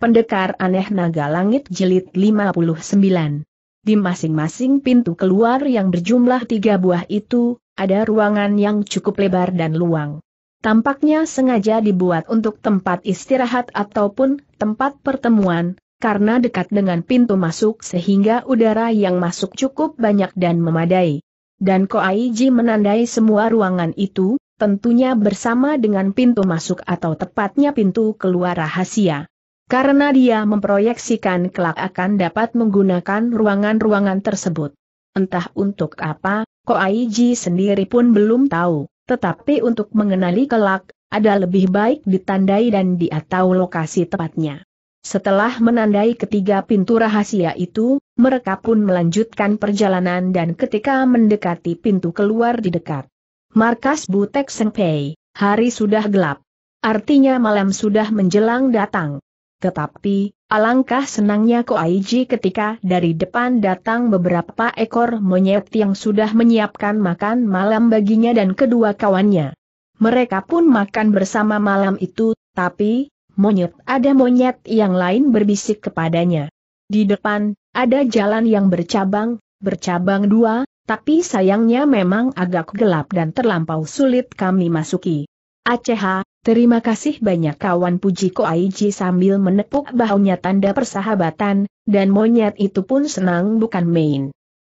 Pendekar Aneh Naga Langit Jelit 59. Di masing-masing pintu keluar yang berjumlah tiga buah itu, ada ruangan yang cukup lebar dan luang. Tampaknya sengaja dibuat untuk tempat istirahat ataupun tempat pertemuan, karena dekat dengan pintu masuk sehingga udara yang masuk cukup banyak dan memadai. Dan Ko Aiji menandai semua ruangan itu, tentunya bersama dengan pintu masuk atau tepatnya pintu keluar rahasia. Karena dia memproyeksikan kelak akan dapat menggunakan ruangan-ruangan tersebut. Entah untuk apa, Ko Koaiji sendiri pun belum tahu, tetapi untuk mengenali kelak, ada lebih baik ditandai dan dia lokasi tepatnya. Setelah menandai ketiga pintu rahasia itu, mereka pun melanjutkan perjalanan dan ketika mendekati pintu keluar di dekat markas Butek Senpei, hari sudah gelap. Artinya malam sudah menjelang datang. Tetapi, alangkah senangnya ko Aiji ketika dari depan datang beberapa ekor monyet yang sudah menyiapkan makan malam baginya dan kedua kawannya. Mereka pun makan bersama malam itu, tapi, monyet ada monyet yang lain berbisik kepadanya. Di depan, ada jalan yang bercabang, bercabang dua, tapi sayangnya memang agak gelap dan terlampau sulit kami masuki. Aceh, Terima kasih banyak kawan puji Aiji sambil menepuk bahunya tanda persahabatan, dan monyet itu pun senang bukan main.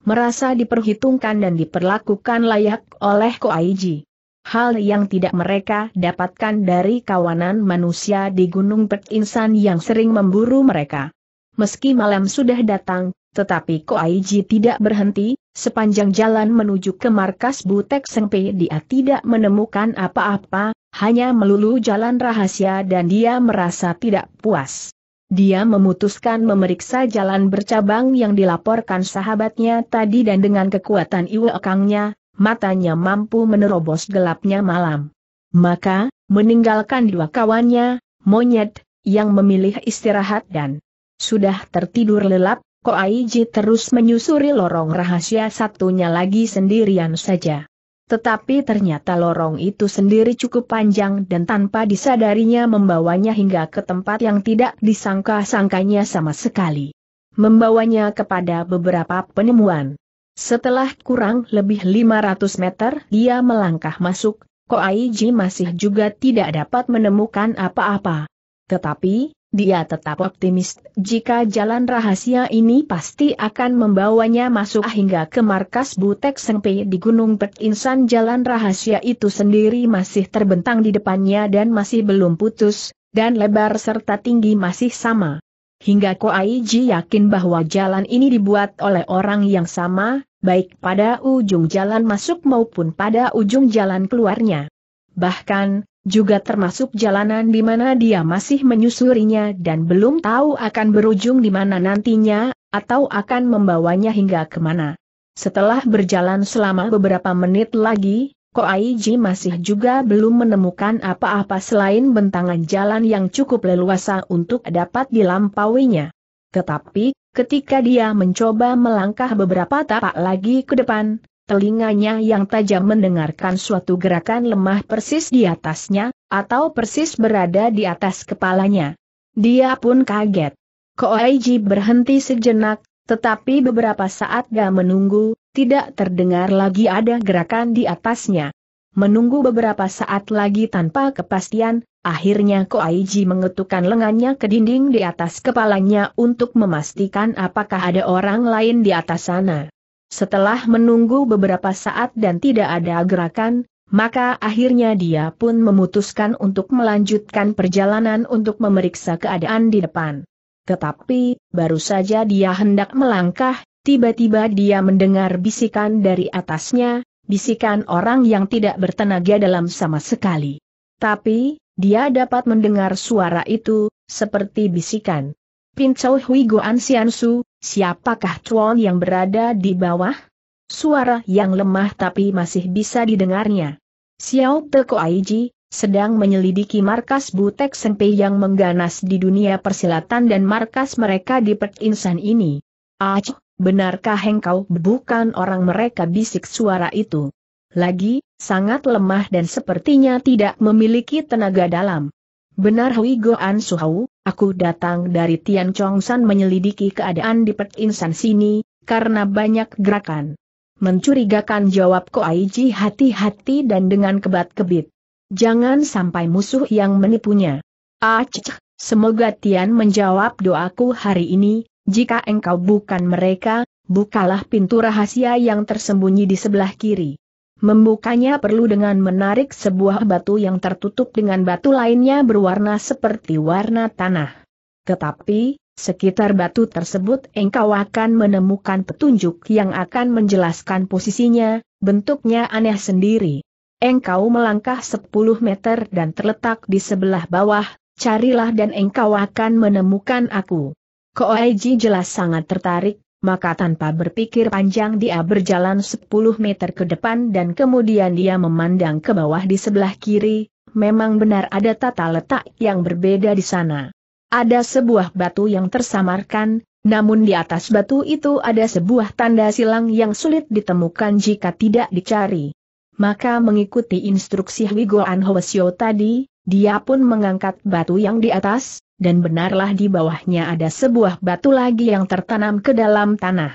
Merasa diperhitungkan dan diperlakukan layak oleh Ko Aiji. Hal yang tidak mereka dapatkan dari kawanan manusia di Gunung Pek Insan yang sering memburu mereka. Meski malam sudah datang, tetapi Ko Aiji tidak berhenti, sepanjang jalan menuju ke markas Butek Sengpe dia tidak menemukan apa-apa, hanya melulu jalan rahasia dan dia merasa tidak puas. Dia memutuskan memeriksa jalan bercabang yang dilaporkan sahabatnya tadi dan dengan kekuatan iwekangnya, matanya mampu menerobos gelapnya malam. Maka, meninggalkan dua kawannya, monyet, yang memilih istirahat dan sudah tertidur lelap, Koaiji terus menyusuri lorong rahasia satunya lagi sendirian saja. Tetapi ternyata lorong itu sendiri cukup panjang dan tanpa disadarinya membawanya hingga ke tempat yang tidak disangka-sangkanya sama sekali. Membawanya kepada beberapa penemuan. Setelah kurang lebih 500 meter dia melangkah masuk, Koaiji masih juga tidak dapat menemukan apa-apa. Tetapi, dia tetap optimis jika jalan rahasia ini pasti akan membawanya masuk hingga ke markas Butek Sengpe di Gunung Pek Insan jalan rahasia itu sendiri masih terbentang di depannya dan masih belum putus, dan lebar serta tinggi masih sama. Hingga Ko Aiji yakin bahwa jalan ini dibuat oleh orang yang sama, baik pada ujung jalan masuk maupun pada ujung jalan keluarnya. Bahkan, juga termasuk jalanan di mana dia masih menyusurinya dan belum tahu akan berujung di mana nantinya, atau akan membawanya hingga kemana. Setelah berjalan selama beberapa menit lagi, Ko Koaiji masih juga belum menemukan apa-apa selain bentangan jalan yang cukup leluasa untuk dapat dilampauinya. Tetapi, ketika dia mencoba melangkah beberapa tapak lagi ke depan, telinganya yang tajam mendengarkan suatu gerakan lemah persis di atasnya, atau persis berada di atas kepalanya. Dia pun kaget. Koaiji berhenti sejenak, tetapi beberapa saat dia menunggu, tidak terdengar lagi ada gerakan di atasnya. Menunggu beberapa saat lagi tanpa kepastian, akhirnya Koaiji mengetukkan lengannya ke dinding di atas kepalanya untuk memastikan apakah ada orang lain di atas sana. Setelah menunggu beberapa saat dan tidak ada gerakan, maka akhirnya dia pun memutuskan untuk melanjutkan perjalanan untuk memeriksa keadaan di depan. Tetapi, baru saja dia hendak melangkah, tiba-tiba dia mendengar bisikan dari atasnya, bisikan orang yang tidak bertenaga dalam sama sekali. Tapi, dia dapat mendengar suara itu, seperti bisikan. Pincau Hui Goan Siansu, siapakah Chuan yang berada di bawah? Suara yang lemah tapi masih bisa didengarnya. Xiao Teko Aiji, sedang menyelidiki markas Butek Senpei yang mengganas di dunia persilatan dan markas mereka di perinsan ini. Ah, benarkah engkau bukan orang mereka bisik suara itu? Lagi, sangat lemah dan sepertinya tidak memiliki tenaga dalam. Benar Hui Goan Suhau, Aku datang dari Tian Chongsan menyelidiki keadaan di petinsan sini, karena banyak gerakan. Mencurigakan jawab Ko Aiji hati-hati dan dengan kebat-kebit. Jangan sampai musuh yang menipunya. Acik, ah, semoga Tian menjawab doaku hari ini, jika engkau bukan mereka, bukalah pintu rahasia yang tersembunyi di sebelah kiri. Membukanya perlu dengan menarik sebuah batu yang tertutup dengan batu lainnya berwarna seperti warna tanah. Tetapi, sekitar batu tersebut engkau akan menemukan petunjuk yang akan menjelaskan posisinya, bentuknya aneh sendiri. Engkau melangkah 10 meter dan terletak di sebelah bawah, carilah dan engkau akan menemukan aku. Koeji jelas sangat tertarik, maka tanpa berpikir panjang dia berjalan 10 meter ke depan dan kemudian dia memandang ke bawah di sebelah kiri, memang benar ada tata letak yang berbeda di sana. Ada sebuah batu yang tersamarkan, namun di atas batu itu ada sebuah tanda silang yang sulit ditemukan jika tidak dicari. Maka mengikuti instruksi Wigo Anhoesio tadi, dia pun mengangkat batu yang di atas, dan benarlah di bawahnya ada sebuah batu lagi yang tertanam ke dalam tanah.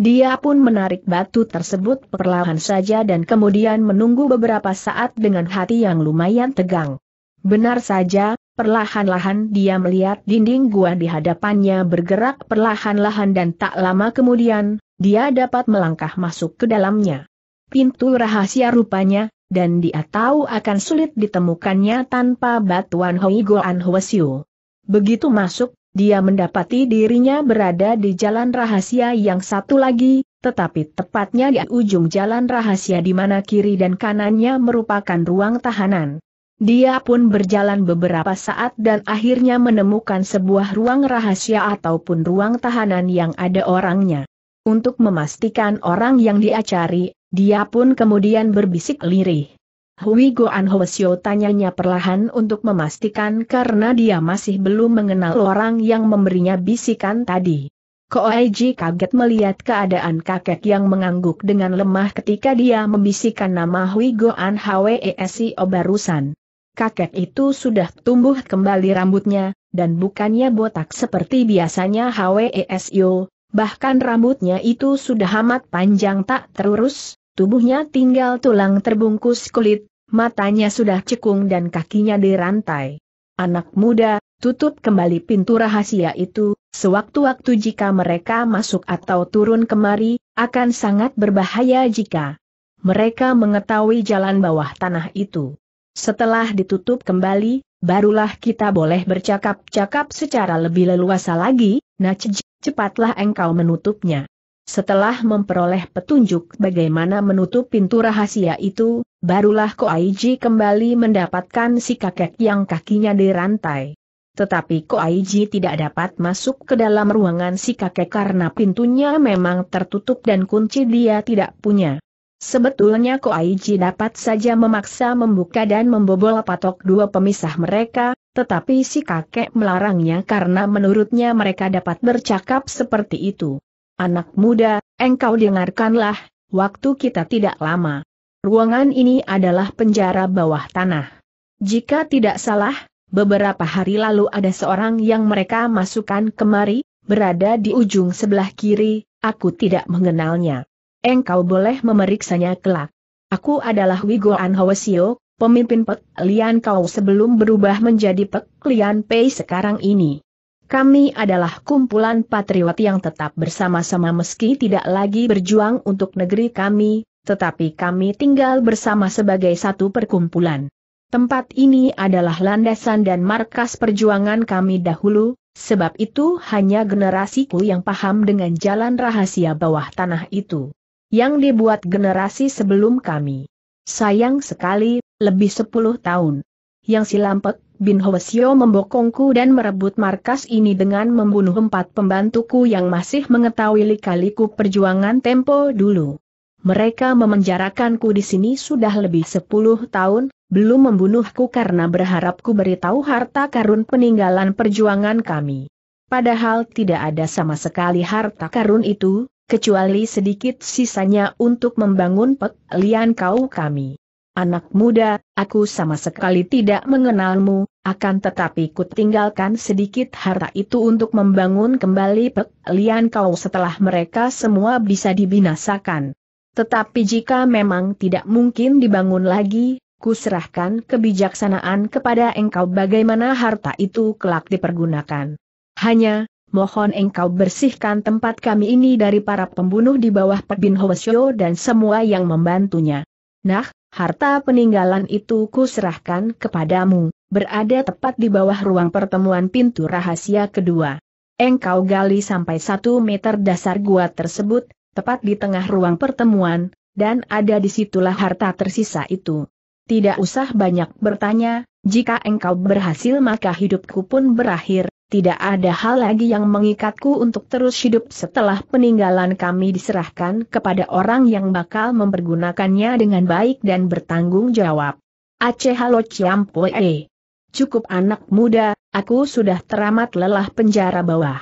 Dia pun menarik batu tersebut perlahan saja dan kemudian menunggu beberapa saat dengan hati yang lumayan tegang. Benar saja, perlahan-lahan dia melihat dinding gua di hadapannya bergerak perlahan-lahan dan tak lama kemudian, dia dapat melangkah masuk ke dalamnya. Pintu rahasia rupanya, dan dia tahu akan sulit ditemukannya tanpa batuan Hoi Goan Hwasyu. Begitu masuk, dia mendapati dirinya berada di jalan rahasia yang satu lagi, tetapi tepatnya di ujung jalan rahasia di mana kiri dan kanannya merupakan ruang tahanan. Dia pun berjalan beberapa saat dan akhirnya menemukan sebuah ruang rahasia ataupun ruang tahanan yang ada orangnya. Untuk memastikan orang yang dia cari, dia pun kemudian berbisik lirih. Hui Goan Hoesio tanyanya perlahan untuk memastikan karena dia masih belum mengenal orang yang memberinya bisikan tadi. Koaiji kaget melihat keadaan kakek yang mengangguk dengan lemah ketika dia membisikkan nama Hui Goan Hwesio e e barusan. Kakek itu sudah tumbuh kembali rambutnya, dan bukannya botak seperti biasanya Hwesio, e bahkan rambutnya itu sudah amat panjang tak terurus, tubuhnya tinggal tulang terbungkus kulit, matanya sudah cekung dan kakinya dirantai. Anak muda, tutup kembali pintu rahasia itu, sewaktu-waktu jika mereka masuk atau turun kemari, akan sangat berbahaya jika mereka mengetahui jalan bawah tanah itu. Setelah ditutup kembali, barulah kita boleh bercakap-cakap secara lebih leluasa lagi, Najib, cepatlah engkau menutupnya. Setelah memperoleh petunjuk bagaimana menutup pintu rahasia itu, barulah Ko Koaiji kembali mendapatkan si kakek yang kakinya dirantai. Tetapi Ko Koaiji tidak dapat masuk ke dalam ruangan si kakek karena pintunya memang tertutup dan kunci dia tidak punya. Sebetulnya Ko Koaiji dapat saja memaksa membuka dan membobol patok dua pemisah mereka, tetapi si kakek melarangnya karena menurutnya mereka dapat bercakap seperti itu. Anak muda, engkau dengarkanlah, waktu kita tidak lama. Ruangan ini adalah penjara bawah tanah. Jika tidak salah, beberapa hari lalu ada seorang yang mereka masukkan kemari, berada di ujung sebelah kiri, aku tidak mengenalnya. Engkau boleh memeriksanya kelak. Aku adalah Wigo Anhawasio, pemimpin Pek Lian Kau sebelum berubah menjadi Pek Lian Pei sekarang ini. Kami adalah kumpulan patriot yang tetap bersama-sama meski tidak lagi berjuang untuk negeri kami, tetapi kami tinggal bersama sebagai satu perkumpulan. Tempat ini adalah landasan dan markas perjuangan kami dahulu, sebab itu hanya generasiku yang paham dengan jalan rahasia bawah tanah itu. Yang dibuat generasi sebelum kami. Sayang sekali, lebih 10 tahun. Yang silampek Bin Hwasyo membokongku dan merebut markas ini dengan membunuh empat pembantuku yang masih mengetahui likaliku perjuangan tempo dulu. Mereka memenjarakanku di sini sudah lebih sepuluh tahun, belum membunuhku karena berharapku beritahu harta karun peninggalan perjuangan kami. Padahal tidak ada sama sekali harta karun itu, kecuali sedikit sisanya untuk membangun peklian kau kami. Anak muda, aku sama sekali tidak mengenalmu, akan tetapi ku tinggalkan sedikit harta itu untuk membangun kembali pekalian kau setelah mereka semua bisa dibinasakan. Tetapi jika memang tidak mungkin dibangun lagi, ku serahkan kebijaksanaan kepada engkau bagaimana harta itu kelak dipergunakan. Hanya, mohon engkau bersihkan tempat kami ini dari para pembunuh di bawah Pebin Hwasyo dan semua yang membantunya. Nah, Harta peninggalan itu kuserahkan kepadamu, berada tepat di bawah ruang pertemuan pintu rahasia kedua. Engkau gali sampai satu meter dasar gua tersebut, tepat di tengah ruang pertemuan, dan ada di situlah harta tersisa itu. Tidak usah banyak bertanya, jika engkau berhasil maka hidupku pun berakhir, tidak ada hal lagi yang mengikatku untuk terus hidup setelah peninggalan kami diserahkan kepada orang yang bakal mempergunakannya dengan baik dan bertanggung jawab. Aceh Halo Ciampoe. Cukup anak muda, aku sudah teramat lelah penjara bawah.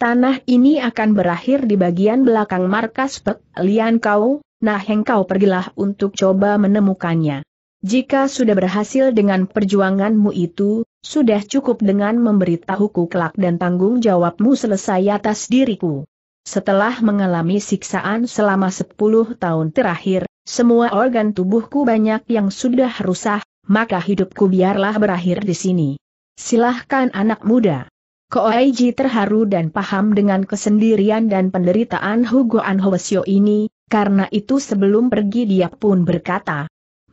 Tanah ini akan berakhir di bagian belakang markas Pek Lian Kau, nah hengkau pergilah untuk coba menemukannya. Jika sudah berhasil dengan perjuanganmu itu, sudah cukup dengan memberitahuku kelak dan tanggung jawabmu selesai atas diriku. Setelah mengalami siksaan selama 10 tahun terakhir, semua organ tubuhku banyak yang sudah rusak, maka hidupku biarlah berakhir di sini. Silahkan anak muda. Koaiji terharu dan paham dengan kesendirian dan penderitaan Hugo Anhoesio ini, karena itu sebelum pergi dia pun berkata,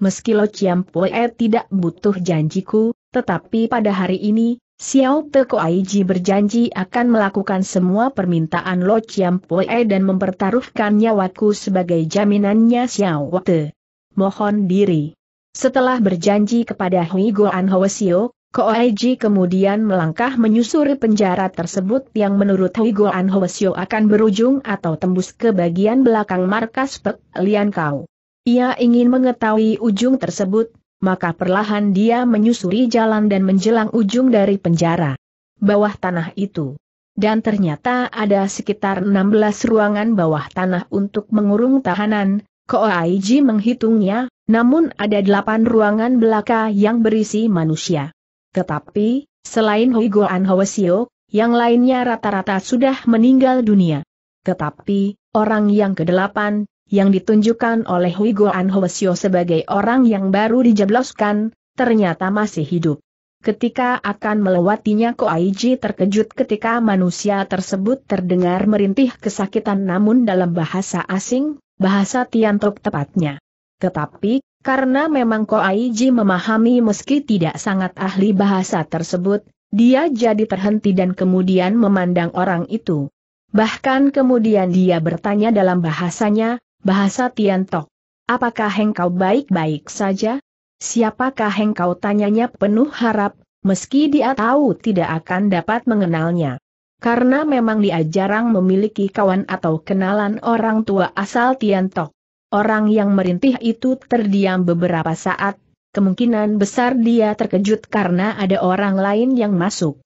meski Lo Chiam Pue tidak butuh janjiku, tetapi pada hari ini, Xiao Teko Aiji berjanji akan melakukan semua permintaan Lo Chiam Pue dan mempertaruhkan nyawaku sebagai jaminannya Xiao Te. Mohon diri. Setelah berjanji kepada Hui Goan Hoesio, Ko Ji kemudian melangkah menyusuri penjara tersebut yang menurut Hui Goan Hoesio akan berujung atau tembus ke bagian belakang markas Pek Lian Kau. Ia ingin mengetahui ujung tersebut, maka perlahan dia menyusuri jalan dan menjelang ujung dari penjara. Bawah tanah itu. Dan ternyata ada sekitar 16 ruangan bawah tanah untuk mengurung tahanan, Koaiji menghitungnya, namun ada 8 ruangan belaka yang berisi manusia. Tetapi, selain Hoigoan Hwasio, yang lainnya rata-rata sudah meninggal dunia. Tetapi, orang yang kedelapan, yang ditunjukkan oleh Huigo Anhoesio sebagai orang yang baru dijebloskan, ternyata masih hidup. Ketika akan melewatinya Ko Koaiji terkejut ketika manusia tersebut terdengar merintih kesakitan namun dalam bahasa asing, bahasa Tiantok tepatnya. Tetapi, karena memang Ko Koaiji memahami meski tidak sangat ahli bahasa tersebut, dia jadi terhenti dan kemudian memandang orang itu. Bahkan kemudian dia bertanya dalam bahasanya, bahasa Tiantok. Apakah engkau baik-baik saja? Siapakah engkau tanyanya penuh harap, meski dia tahu tidak akan dapat mengenalnya. Karena memang dia jarang memiliki kawan atau kenalan orang tua asal Tiantok. Orang yang merintih itu terdiam beberapa saat, kemungkinan besar dia terkejut karena ada orang lain yang masuk.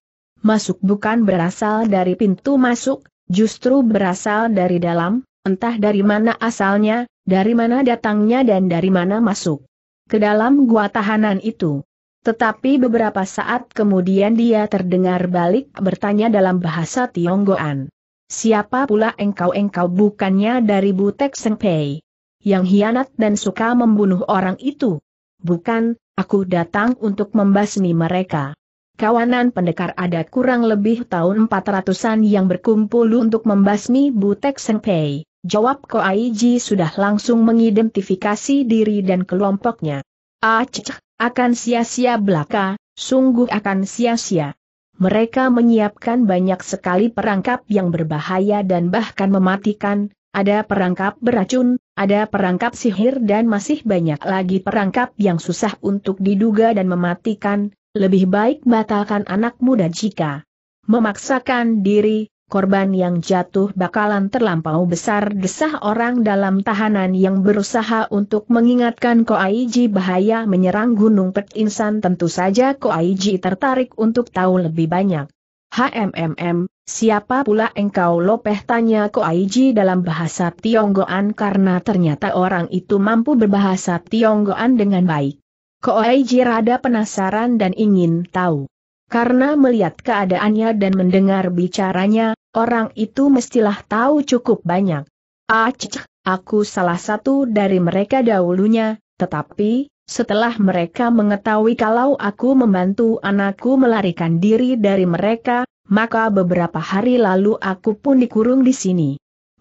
Masuk bukan berasal dari pintu masuk, justru berasal dari dalam, Entah dari mana asalnya, dari mana datangnya dan dari mana masuk ke dalam gua tahanan itu. Tetapi beberapa saat kemudian dia terdengar balik bertanya dalam bahasa Tionggoan. Siapa pula engkau-engkau bukannya dari Butek Sengpei? Yang hianat dan suka membunuh orang itu? Bukan, aku datang untuk membasmi mereka. Kawanan pendekar ada kurang lebih tahun 400-an yang berkumpul untuk membasmi Butek Sengpei. Jawab Koaiji sudah langsung mengidentifikasi diri dan kelompoknya. Aceh, akan sia-sia belaka, sungguh akan sia-sia. Mereka menyiapkan banyak sekali perangkap yang berbahaya dan bahkan mematikan, ada perangkap beracun, ada perangkap sihir dan masih banyak lagi perangkap yang susah untuk diduga dan mematikan, lebih baik batalkan anak muda jika memaksakan diri, korban yang jatuh bakalan terlampau besar desah orang dalam tahanan yang berusaha untuk mengingatkan Koaiji bahaya menyerang Gunung Pet Insan tentu saja Koaiji tertarik untuk tahu lebih banyak. HMMM, siapa pula engkau lopeh tanya Koaiji dalam bahasa Tionggoan karena ternyata orang itu mampu berbahasa Tionggoan dengan baik. Koaiji rada penasaran dan ingin tahu. Karena melihat keadaannya dan mendengar bicaranya, orang itu mestilah tahu cukup banyak. Acik, ah, aku salah satu dari mereka dahulunya, tetapi, setelah mereka mengetahui kalau aku membantu anakku melarikan diri dari mereka, maka beberapa hari lalu aku pun dikurung di sini.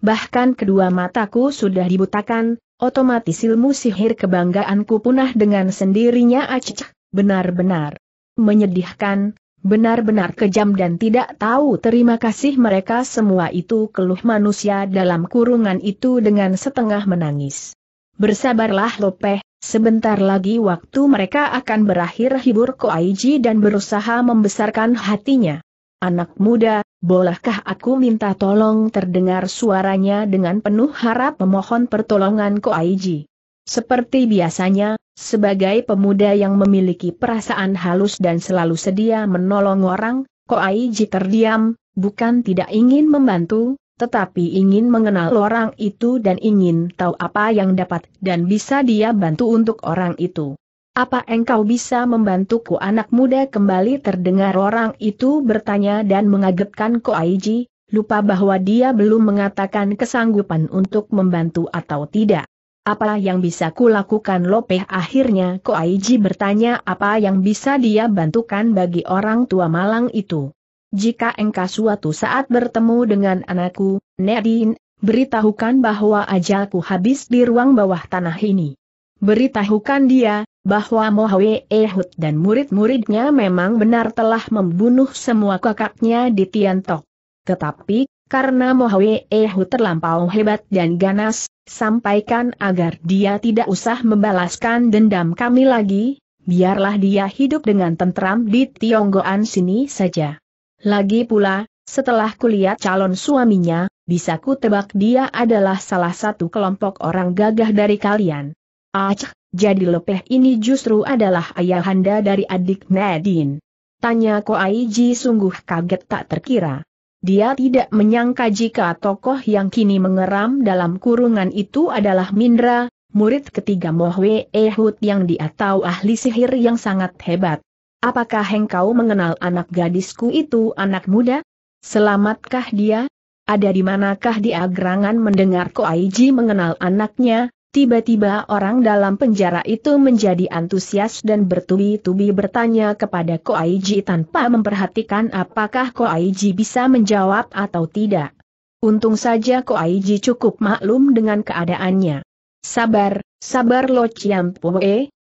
Bahkan kedua mataku sudah dibutakan, otomatis ilmu sihir kebanggaanku punah dengan sendirinya Acik, ah, benar-benar menyedihkan, benar-benar kejam dan tidak tahu terima kasih mereka semua itu keluh manusia dalam kurungan itu dengan setengah menangis. Bersabarlah Lopeh, sebentar lagi waktu mereka akan berakhir hibur Koaiji dan berusaha membesarkan hatinya. Anak muda, bolehkah aku minta tolong terdengar suaranya dengan penuh harap memohon pertolongan Koaiji. Seperti biasanya, sebagai pemuda yang memiliki perasaan halus dan selalu sedia menolong orang, Ko Aiji terdiam, bukan tidak ingin membantu, tetapi ingin mengenal orang itu dan ingin tahu apa yang dapat dan bisa dia bantu untuk orang itu. Apa engkau bisa membantuku anak muda kembali terdengar orang itu bertanya dan mengagetkan Ko Koaiji, lupa bahwa dia belum mengatakan kesanggupan untuk membantu atau tidak. Apa yang bisa kulakukan Lopeh akhirnya Ko Koaiji bertanya apa yang bisa dia bantukan bagi orang tua malang itu. Jika engkau suatu saat bertemu dengan anakku, Nedin, beritahukan bahwa ajalku habis di ruang bawah tanah ini. Beritahukan dia, bahwa Mohwe Ehud dan murid-muridnya memang benar telah membunuh semua kakaknya di Tiantok. Tetapi, karena Mohwe Ehu terlampau hebat dan ganas, sampaikan agar dia tidak usah membalaskan dendam kami lagi, biarlah dia hidup dengan tentram di Tionggoan sini saja. Lagi pula, setelah kulihat calon suaminya, bisa ku tebak dia adalah salah satu kelompok orang gagah dari kalian. Aceh, jadi lepeh ini justru adalah ayahanda dari adik Nadine. Tanya Koaiji sungguh kaget tak terkira. Dia tidak menyangka jika tokoh yang kini mengeram dalam kurungan itu adalah Mindra, murid ketiga Mohwe Ehud yang dia tahu ahli sihir yang sangat hebat. Apakah engkau mengenal anak gadisku itu anak muda? Selamatkah dia? Ada di manakah dia gerangan mendengar Aiji mengenal anaknya, Tiba-tiba orang dalam penjara itu menjadi antusias dan bertubi-tubi bertanya kepada Koaiji tanpa memperhatikan apakah Koaiji bisa menjawab atau tidak. Untung saja Koaiji cukup maklum dengan keadaannya. Sabar, sabar Lo Chiam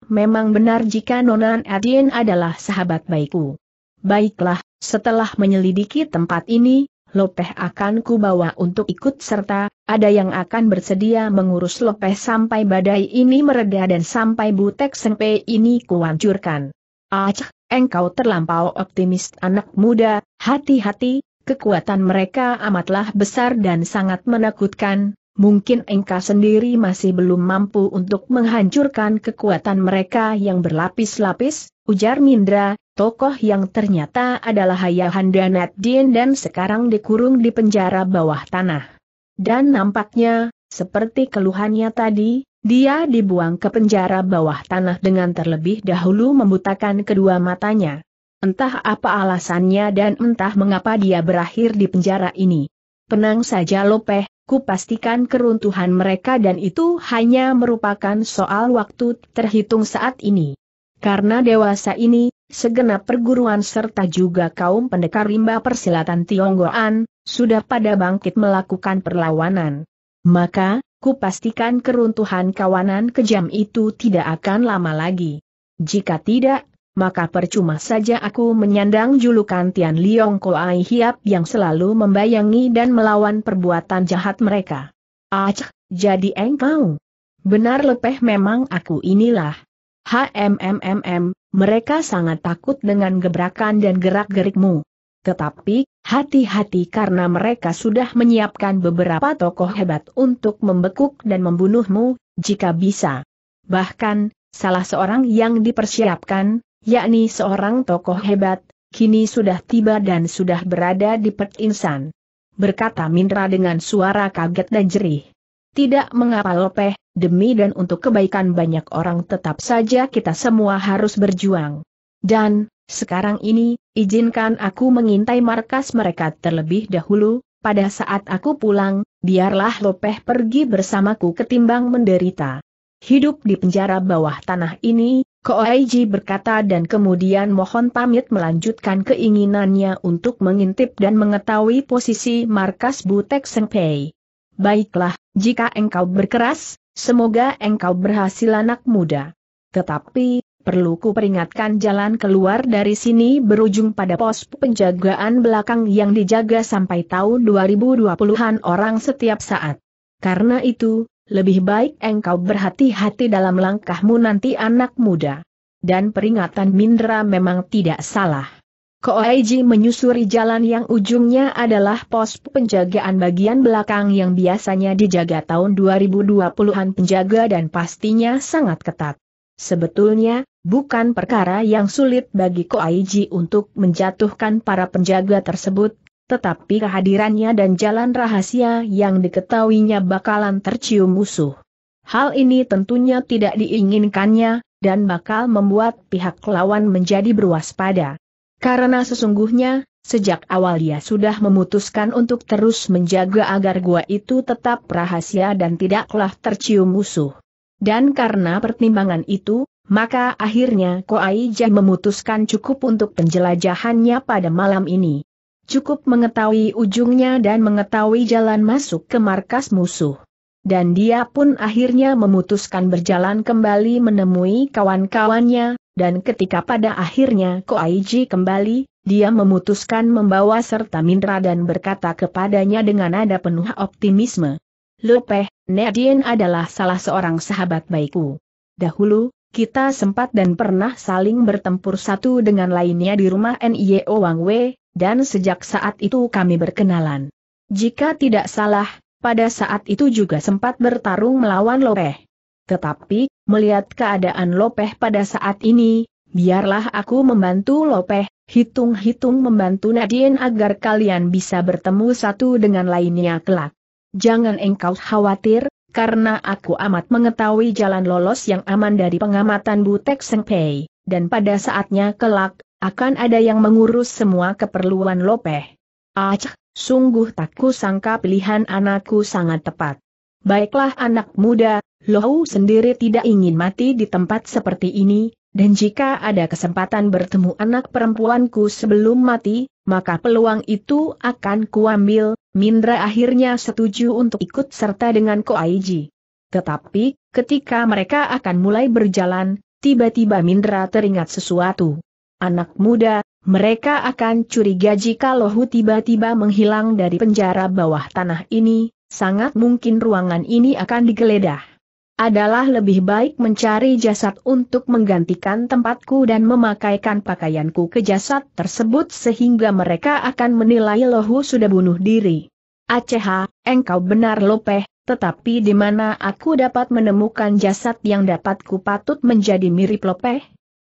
memang benar jika Nonan Adien adalah sahabat baikku. Baiklah, setelah menyelidiki tempat ini, Lopeh akan kubawa untuk ikut serta, ada yang akan bersedia mengurus Lopeh sampai badai ini mereda dan sampai butek sengpe ini kuancurkan. Acah, engkau terlampau optimis anak muda, hati-hati, kekuatan mereka amatlah besar dan sangat menakutkan, mungkin engkau sendiri masih belum mampu untuk menghancurkan kekuatan mereka yang berlapis-lapis, ujar Mindra, tokoh yang ternyata adalah Hayahan Din dan sekarang dikurung di penjara bawah tanah. Dan nampaknya, seperti keluhannya tadi, dia dibuang ke penjara bawah tanah dengan terlebih dahulu membutakan kedua matanya. Entah apa alasannya dan entah mengapa dia berakhir di penjara ini. Penang saja Lopeh, pastikan keruntuhan mereka dan itu hanya merupakan soal waktu terhitung saat ini. Karena dewasa ini, segenap perguruan serta juga kaum pendekar rimba persilatan Tionggoan, sudah pada bangkit melakukan perlawanan. Maka, kupastikan keruntuhan kawanan kejam itu tidak akan lama lagi. Jika tidak, maka percuma saja aku menyandang julukan Tian Liong Koai Hiap yang selalu membayangi dan melawan perbuatan jahat mereka. Acah, jadi engkau. Benar lepeh memang aku inilah. HMMMM, mereka sangat takut dengan gebrakan dan gerak-gerikmu. Tetapi, hati-hati karena mereka sudah menyiapkan beberapa tokoh hebat untuk membekuk dan membunuhmu, jika bisa. Bahkan, salah seorang yang dipersiapkan, yakni seorang tokoh hebat, kini sudah tiba dan sudah berada di Pet Insan. Berkata Minra dengan suara kaget dan jerih. Tidak mengapa Lopeh, demi dan untuk kebaikan banyak orang tetap saja kita semua harus berjuang. Dan, sekarang ini, izinkan aku mengintai markas mereka terlebih dahulu, pada saat aku pulang, biarlah Lopeh pergi bersamaku ketimbang menderita. Hidup di penjara bawah tanah ini, Koaiji berkata dan kemudian mohon pamit melanjutkan keinginannya untuk mengintip dan mengetahui posisi markas Butek Senpei. Baiklah, jika engkau berkeras, Semoga engkau berhasil anak muda. Tetapi, perlu kuperingatkan jalan keluar dari sini berujung pada pos penjagaan belakang yang dijaga sampai tahun 2020-an orang setiap saat. Karena itu, lebih baik engkau berhati-hati dalam langkahmu nanti anak muda. Dan peringatan Mindra memang tidak salah. Koaiji menyusuri jalan yang ujungnya adalah pos penjagaan bagian belakang yang biasanya dijaga tahun 2020-an penjaga dan pastinya sangat ketat. Sebetulnya, bukan perkara yang sulit bagi Koaiji untuk menjatuhkan para penjaga tersebut, tetapi kehadirannya dan jalan rahasia yang diketahuinya bakalan tercium musuh. Hal ini tentunya tidak diinginkannya, dan bakal membuat pihak lawan menjadi berwaspada. Karena sesungguhnya, sejak awal ia sudah memutuskan untuk terus menjaga agar gua itu tetap rahasia dan tidaklah tercium musuh. Dan karena pertimbangan itu, maka akhirnya Koaija memutuskan cukup untuk penjelajahannya pada malam ini. Cukup mengetahui ujungnya dan mengetahui jalan masuk ke markas musuh. Dan dia pun akhirnya memutuskan berjalan kembali menemui kawan-kawannya, dan ketika pada akhirnya Ko Koaiji kembali, dia memutuskan membawa serta Minra dan berkata kepadanya dengan nada penuh optimisme. Lopeh, Nedien adalah salah seorang sahabat baikku. Dahulu, kita sempat dan pernah saling bertempur satu dengan lainnya di rumah NIO Wang Wei, dan sejak saat itu kami berkenalan. Jika tidak salah, pada saat itu juga sempat bertarung melawan Lopeh. Tetapi, melihat keadaan Lopeh pada saat ini, biarlah aku membantu Lopeh, hitung-hitung membantu Nadine agar kalian bisa bertemu satu dengan lainnya kelak. Jangan engkau khawatir, karena aku amat mengetahui jalan lolos yang aman dari pengamatan Butek Sengpei, dan pada saatnya kelak, akan ada yang mengurus semua keperluan Lopeh. Acah, sungguh tak kusangka pilihan anakku sangat tepat. Baiklah anak muda, Lohu sendiri tidak ingin mati di tempat seperti ini, dan jika ada kesempatan bertemu anak perempuanku sebelum mati, maka peluang itu akan kuambil, Mindra akhirnya setuju untuk ikut serta dengan Koaiji. Tetapi, ketika mereka akan mulai berjalan, tiba-tiba Mindra teringat sesuatu. Anak muda, mereka akan curiga jika Lohu tiba-tiba menghilang dari penjara bawah tanah ini, sangat mungkin ruangan ini akan digeledah adalah lebih baik mencari jasad untuk menggantikan tempatku dan memakaikan pakaianku ke jasad tersebut sehingga mereka akan menilai lohu sudah bunuh diri. Aceh, engkau benar lopeh, tetapi di mana aku dapat menemukan jasad yang dapat patut menjadi mirip lopeh?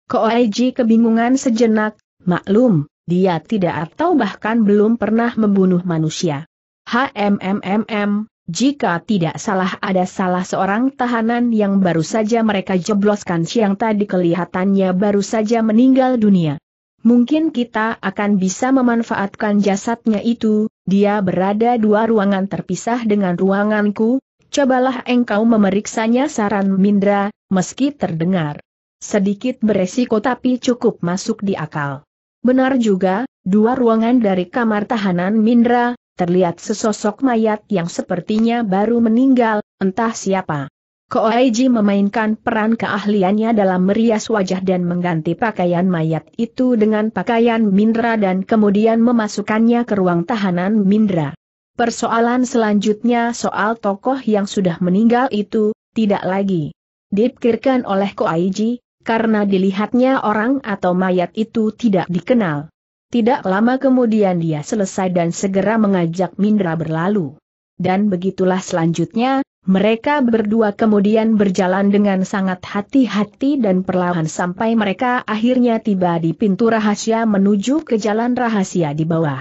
Koeji kebingungan sejenak, maklum, dia tidak atau bahkan belum pernah membunuh manusia. HMMMM, jika tidak salah ada salah seorang tahanan yang baru saja mereka jebloskan siang tadi kelihatannya baru saja meninggal dunia. Mungkin kita akan bisa memanfaatkan jasadnya itu, dia berada dua ruangan terpisah dengan ruanganku, cobalah engkau memeriksanya saran Mindra, meski terdengar sedikit beresiko tapi cukup masuk di akal. Benar juga, dua ruangan dari kamar tahanan Mindra, terlihat sesosok mayat yang sepertinya baru meninggal, entah siapa. Koaiji memainkan peran keahliannya dalam merias wajah dan mengganti pakaian mayat itu dengan pakaian Mindra dan kemudian memasukkannya ke ruang tahanan Mindra. Persoalan selanjutnya soal tokoh yang sudah meninggal itu, tidak lagi dipikirkan oleh Koaiji, karena dilihatnya orang atau mayat itu tidak dikenal. Tidak lama kemudian dia selesai dan segera mengajak Mindra berlalu. Dan begitulah selanjutnya, mereka berdua kemudian berjalan dengan sangat hati-hati dan perlahan sampai mereka akhirnya tiba di pintu rahasia menuju ke jalan rahasia di bawah.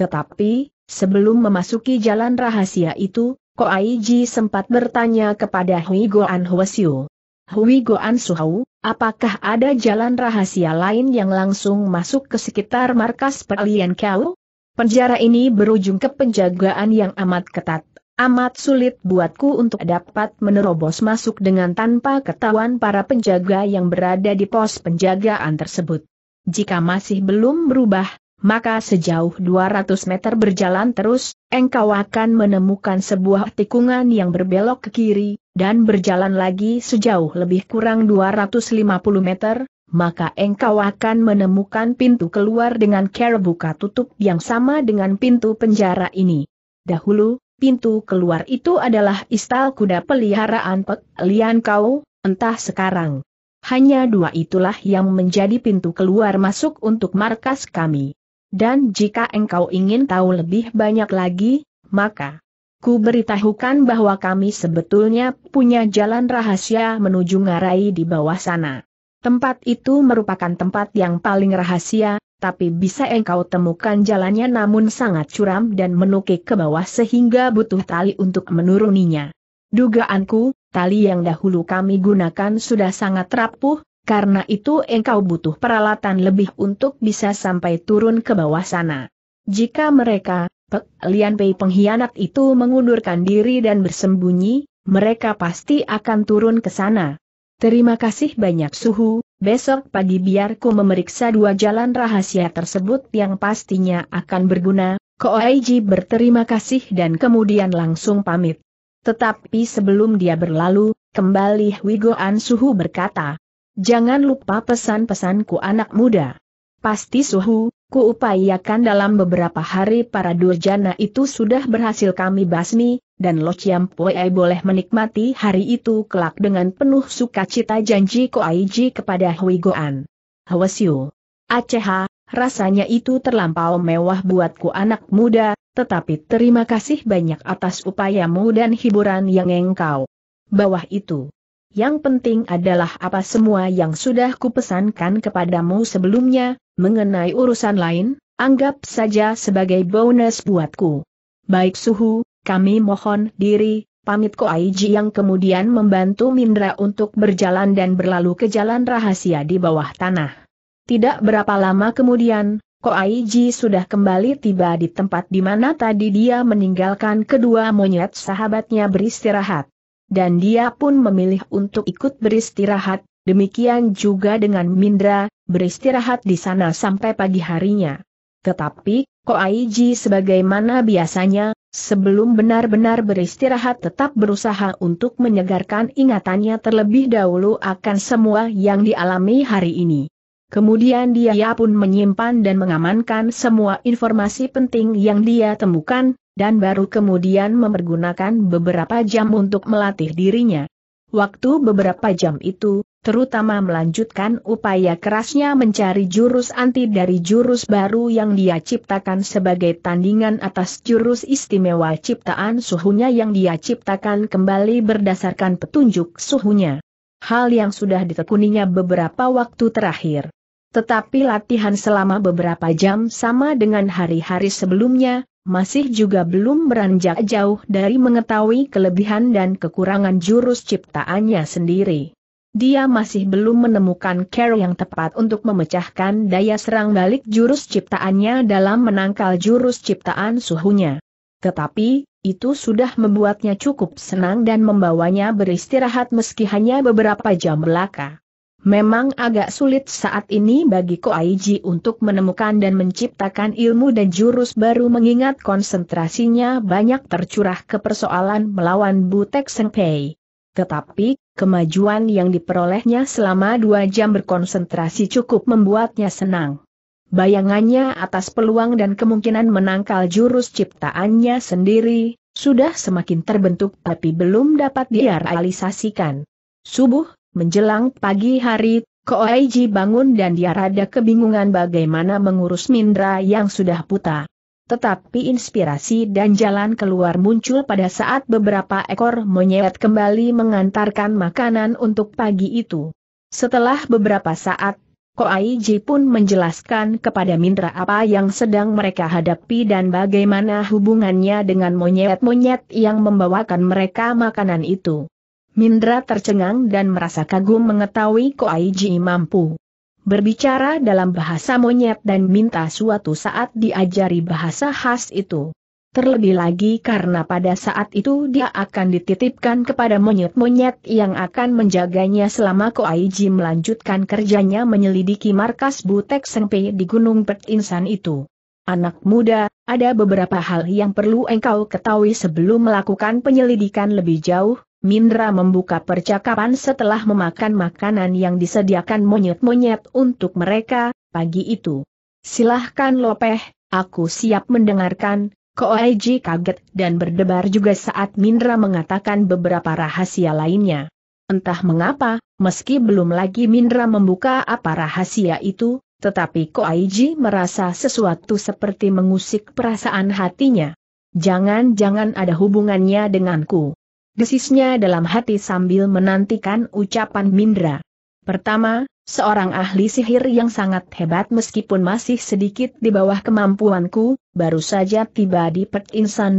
Tetapi, sebelum memasuki jalan rahasia itu, Ko Koaiji sempat bertanya kepada Hui Goan Hwasyu. Hui Goan Suhau, apakah ada jalan rahasia lain yang langsung masuk ke sekitar markas peralian kau? Penjara ini berujung ke penjagaan yang amat ketat. Amat sulit buatku untuk dapat menerobos masuk dengan tanpa ketahuan para penjaga yang berada di pos penjagaan tersebut. Jika masih belum berubah, maka sejauh 200 meter berjalan terus, engkau akan menemukan sebuah tikungan yang berbelok ke kiri, dan berjalan lagi sejauh lebih kurang 250 meter, maka engkau akan menemukan pintu keluar dengan cara buka tutup yang sama dengan pintu penjara ini. Dahulu, pintu keluar itu adalah istal kuda peliharaan Pek Lian Kau, entah sekarang. Hanya dua itulah yang menjadi pintu keluar masuk untuk markas kami. Dan jika engkau ingin tahu lebih banyak lagi, maka ku beritahukan bahwa kami sebetulnya punya jalan rahasia menuju ngarai di bawah sana. Tempat itu merupakan tempat yang paling rahasia, tapi bisa engkau temukan jalannya namun sangat curam dan menukik ke bawah sehingga butuh tali untuk menuruninya. Dugaanku, tali yang dahulu kami gunakan sudah sangat rapuh, karena itu engkau butuh peralatan lebih untuk bisa sampai turun ke bawah sana. Jika mereka, Pek Lian Pei pengkhianat itu mengundurkan diri dan bersembunyi, mereka pasti akan turun ke sana. Terima kasih banyak Suhu, besok pagi biarku memeriksa dua jalan rahasia tersebut yang pastinya akan berguna, Koaiji berterima kasih dan kemudian langsung pamit. Tetapi sebelum dia berlalu, kembali Wigoan Suhu berkata, Jangan lupa pesan-pesanku anak muda. Pasti suhu, ku upayakan dalam beberapa hari para durjana itu sudah berhasil kami basmi, dan Lo Chiam Poei boleh menikmati hari itu kelak dengan penuh sukacita janji Aiji kepada Hui Goan. Hwasyu. Aceh, rasanya itu terlampau mewah buatku anak muda, tetapi terima kasih banyak atas upayamu dan hiburan yang engkau. Bawah itu. Yang penting adalah apa semua yang sudah kupesankan kepadamu sebelumnya, mengenai urusan lain, anggap saja sebagai bonus buatku. Baik suhu, kami mohon diri, pamit ko Koaiji yang kemudian membantu Mindra untuk berjalan dan berlalu ke jalan rahasia di bawah tanah. Tidak berapa lama kemudian, Ko Koaiji sudah kembali tiba di tempat di mana tadi dia meninggalkan kedua monyet sahabatnya beristirahat dan dia pun memilih untuk ikut beristirahat, demikian juga dengan Mindra, beristirahat di sana sampai pagi harinya. Tetapi, Ko Koaiji sebagaimana biasanya, sebelum benar-benar beristirahat tetap berusaha untuk menyegarkan ingatannya terlebih dahulu akan semua yang dialami hari ini. Kemudian dia pun menyimpan dan mengamankan semua informasi penting yang dia temukan, dan baru kemudian mempergunakan beberapa jam untuk melatih dirinya. Waktu beberapa jam itu, terutama melanjutkan upaya kerasnya mencari jurus anti dari jurus baru yang dia ciptakan sebagai tandingan atas jurus istimewa ciptaan suhunya yang dia ciptakan kembali berdasarkan petunjuk suhunya. Hal yang sudah ditekuninya beberapa waktu terakhir. Tetapi latihan selama beberapa jam sama dengan hari-hari sebelumnya, masih juga belum beranjak jauh dari mengetahui kelebihan dan kekurangan jurus ciptaannya sendiri. Dia masih belum menemukan cara yang tepat untuk memecahkan daya serang balik jurus ciptaannya dalam menangkal jurus ciptaan suhunya. Tetapi, itu sudah membuatnya cukup senang dan membawanya beristirahat meski hanya beberapa jam belaka. Memang agak sulit saat ini bagi Koaiji untuk menemukan dan menciptakan ilmu dan jurus baru mengingat konsentrasinya banyak tercurah ke persoalan melawan Butek Sengpei. Tetapi, kemajuan yang diperolehnya selama dua jam berkonsentrasi cukup membuatnya senang. Bayangannya atas peluang dan kemungkinan menangkal jurus ciptaannya sendiri, sudah semakin terbentuk tapi belum dapat direalisasikan. Subuh, Menjelang pagi hari, Koaiji bangun dan dia rada kebingungan bagaimana mengurus Mindra yang sudah buta. Tetapi inspirasi dan jalan keluar muncul pada saat beberapa ekor monyet kembali mengantarkan makanan untuk pagi itu. Setelah beberapa saat, Koaiji pun menjelaskan kepada Mindra apa yang sedang mereka hadapi dan bagaimana hubungannya dengan monyet-monyet yang membawakan mereka makanan itu. Mindra tercengang dan merasa kagum mengetahui Ko Koaiji mampu berbicara dalam bahasa monyet dan minta suatu saat diajari bahasa khas itu. Terlebih lagi karena pada saat itu dia akan dititipkan kepada monyet-monyet yang akan menjaganya selama Ko Koaiji melanjutkan kerjanya menyelidiki markas Butek Sengpe di Gunung petinsan itu. Anak muda, ada beberapa hal yang perlu engkau ketahui sebelum melakukan penyelidikan lebih jauh, Mindra membuka percakapan setelah memakan makanan yang disediakan monyet-monyet untuk mereka, pagi itu. Silahkan Lopeh, aku siap mendengarkan, Koeji kaget dan berdebar juga saat Mindra mengatakan beberapa rahasia lainnya. Entah mengapa, meski belum lagi Mindra membuka apa rahasia itu, tetapi Koaiji merasa sesuatu seperti mengusik perasaan hatinya. Jangan-jangan ada hubungannya denganku. Desisnya dalam hati sambil menantikan ucapan Mindra. Pertama, seorang ahli sihir yang sangat hebat meskipun masih sedikit di bawah kemampuanku, baru saja tiba di Pet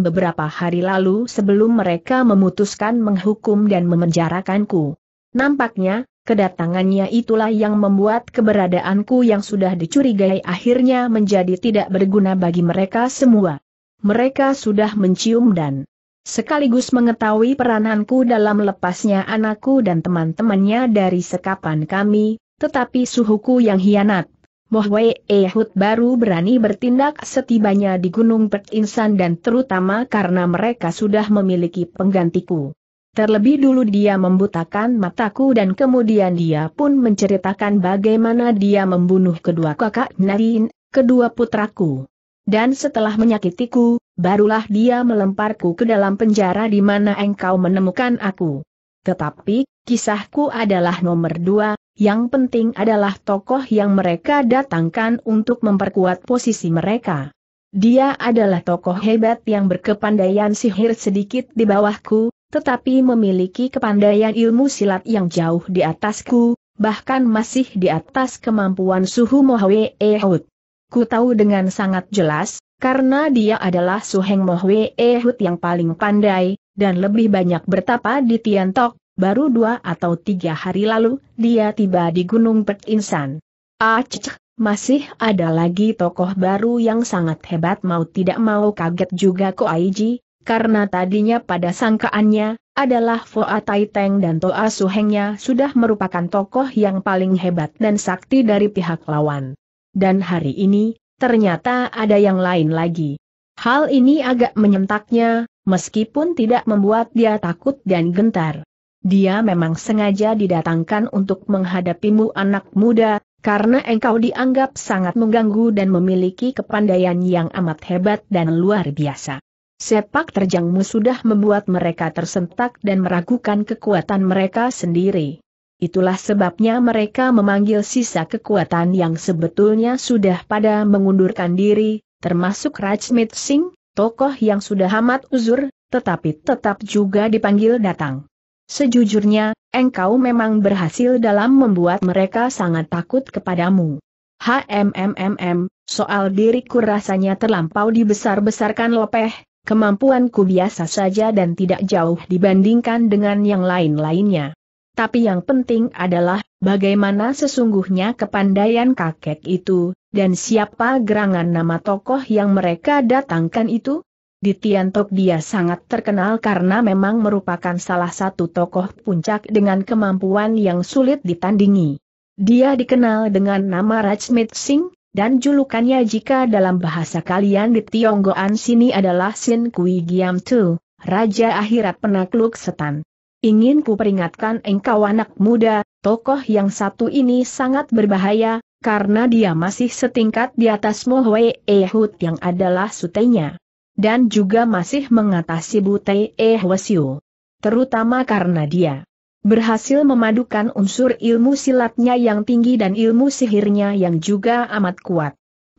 beberapa hari lalu sebelum mereka memutuskan menghukum dan memenjarakanku. Nampaknya, kedatangannya itulah yang membuat keberadaanku yang sudah dicurigai akhirnya menjadi tidak berguna bagi mereka semua. Mereka sudah mencium dan Sekaligus mengetahui perananku dalam lepasnya anakku dan teman-temannya dari sekapan kami, tetapi suhuku yang hianat. Mohwei Ehud baru berani bertindak setibanya di Gunung Petinsan dan terutama karena mereka sudah memiliki penggantiku. Terlebih dulu dia membutakan mataku dan kemudian dia pun menceritakan bagaimana dia membunuh kedua kakak Narin, kedua putraku. Dan setelah menyakitiku, barulah dia melemparku ke dalam penjara di mana engkau menemukan aku. Tetapi, kisahku adalah nomor dua, yang penting adalah tokoh yang mereka datangkan untuk memperkuat posisi mereka. Dia adalah tokoh hebat yang berkepandaian sihir sedikit di bawahku, tetapi memiliki kepandaian ilmu silat yang jauh di atasku, bahkan masih di atas kemampuan suhu Mohwe Ehud. Ku tahu dengan sangat jelas, karena dia adalah Suheng Mohwe Ehut yang paling pandai, dan lebih banyak bertapa di Tiantok, baru dua atau tiga hari lalu, dia tiba di Gunung Pet Insan. Aceh, masih ada lagi tokoh baru yang sangat hebat mau tidak mau kaget juga Ko Aiji, karena tadinya pada sangkaannya, adalah Foa Teng dan Toa Suhengnya sudah merupakan tokoh yang paling hebat dan sakti dari pihak lawan. Dan hari ini, ternyata ada yang lain lagi. Hal ini agak menyentaknya, meskipun tidak membuat dia takut dan gentar. Dia memang sengaja didatangkan untuk menghadapimu anak muda, karena engkau dianggap sangat mengganggu dan memiliki kepandaian yang amat hebat dan luar biasa. Sepak terjangmu sudah membuat mereka tersentak dan meragukan kekuatan mereka sendiri. Itulah sebabnya mereka memanggil sisa kekuatan yang sebetulnya sudah pada mengundurkan diri, termasuk Rajmit Singh, tokoh yang sudah amat uzur, tetapi tetap juga dipanggil datang. Sejujurnya, engkau memang berhasil dalam membuat mereka sangat takut kepadamu. HMMMM, soal diriku rasanya terlampau dibesar-besarkan lopeh, kemampuanku biasa saja dan tidak jauh dibandingkan dengan yang lain-lainnya tapi yang penting adalah bagaimana sesungguhnya kepandaian kakek itu, dan siapa gerangan nama tokoh yang mereka datangkan itu? Di Tiantok dia sangat terkenal karena memang merupakan salah satu tokoh puncak dengan kemampuan yang sulit ditandingi. Dia dikenal dengan nama Rajmit Singh, dan julukannya jika dalam bahasa kalian di Tionggoan sini adalah Sin Kui Giam Tu, Raja Akhirat Penakluk Setan. Ingin kuperingatkan engkau anak muda, tokoh yang satu ini sangat berbahaya, karena dia masih setingkat di atas Hwee Ehud yang adalah sutenya. Dan juga masih mengatasi Bute Ehwasyu. Terutama karena dia berhasil memadukan unsur ilmu silatnya yang tinggi dan ilmu sihirnya yang juga amat kuat.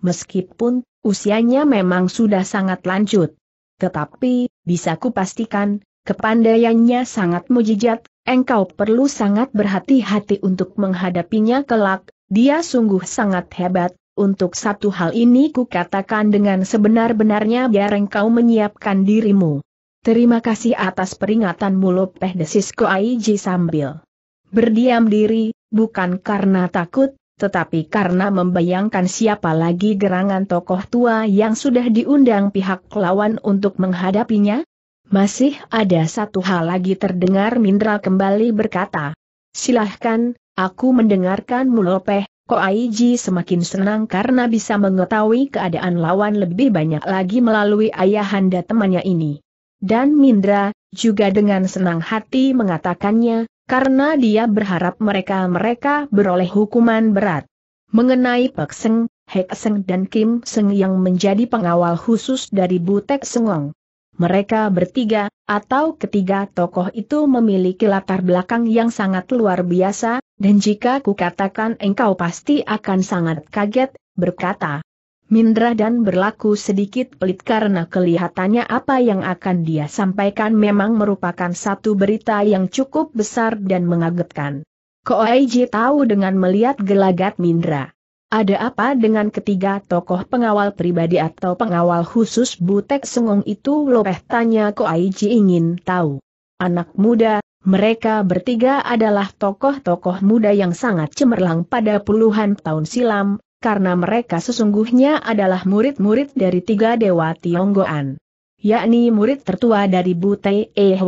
Meskipun usianya memang sudah sangat lanjut. Tetapi, bisa kupastikan, Kepandaiannya sangat mujijat, engkau perlu sangat berhati-hati untuk menghadapinya kelak, dia sungguh sangat hebat, untuk satu hal ini kukatakan dengan sebenar-benarnya biar engkau menyiapkan dirimu. Terima kasih atas peringatanmu lopeh desis Koaiji sambil berdiam diri, bukan karena takut, tetapi karena membayangkan siapa lagi gerangan tokoh tua yang sudah diundang pihak lawan untuk menghadapinya, masih ada satu hal lagi terdengar Mindra kembali berkata. Silahkan, aku mendengarkan mulopeh, Koaiji semakin senang karena bisa mengetahui keadaan lawan lebih banyak lagi melalui ayahanda temannya ini. Dan Mindra, juga dengan senang hati mengatakannya, karena dia berharap mereka-mereka beroleh hukuman berat. Mengenai Pek Seng, Hek Seng dan Kim Seng yang menjadi pengawal khusus dari Butek Sengong. Mereka bertiga, atau ketiga tokoh itu memiliki latar belakang yang sangat luar biasa, dan jika kukatakan engkau pasti akan sangat kaget, berkata. Mindra dan berlaku sedikit pelit karena kelihatannya apa yang akan dia sampaikan memang merupakan satu berita yang cukup besar dan mengagetkan. Koeji tahu dengan melihat gelagat Mindra. Ada apa dengan ketiga tokoh pengawal pribadi atau pengawal khusus Butek Sengong itu lopeh tanya Aiji ingin tahu. Anak muda, mereka bertiga adalah tokoh-tokoh muda yang sangat cemerlang pada puluhan tahun silam, karena mereka sesungguhnya adalah murid-murid dari tiga dewa Tionggoan. Yakni murid tertua dari Butek E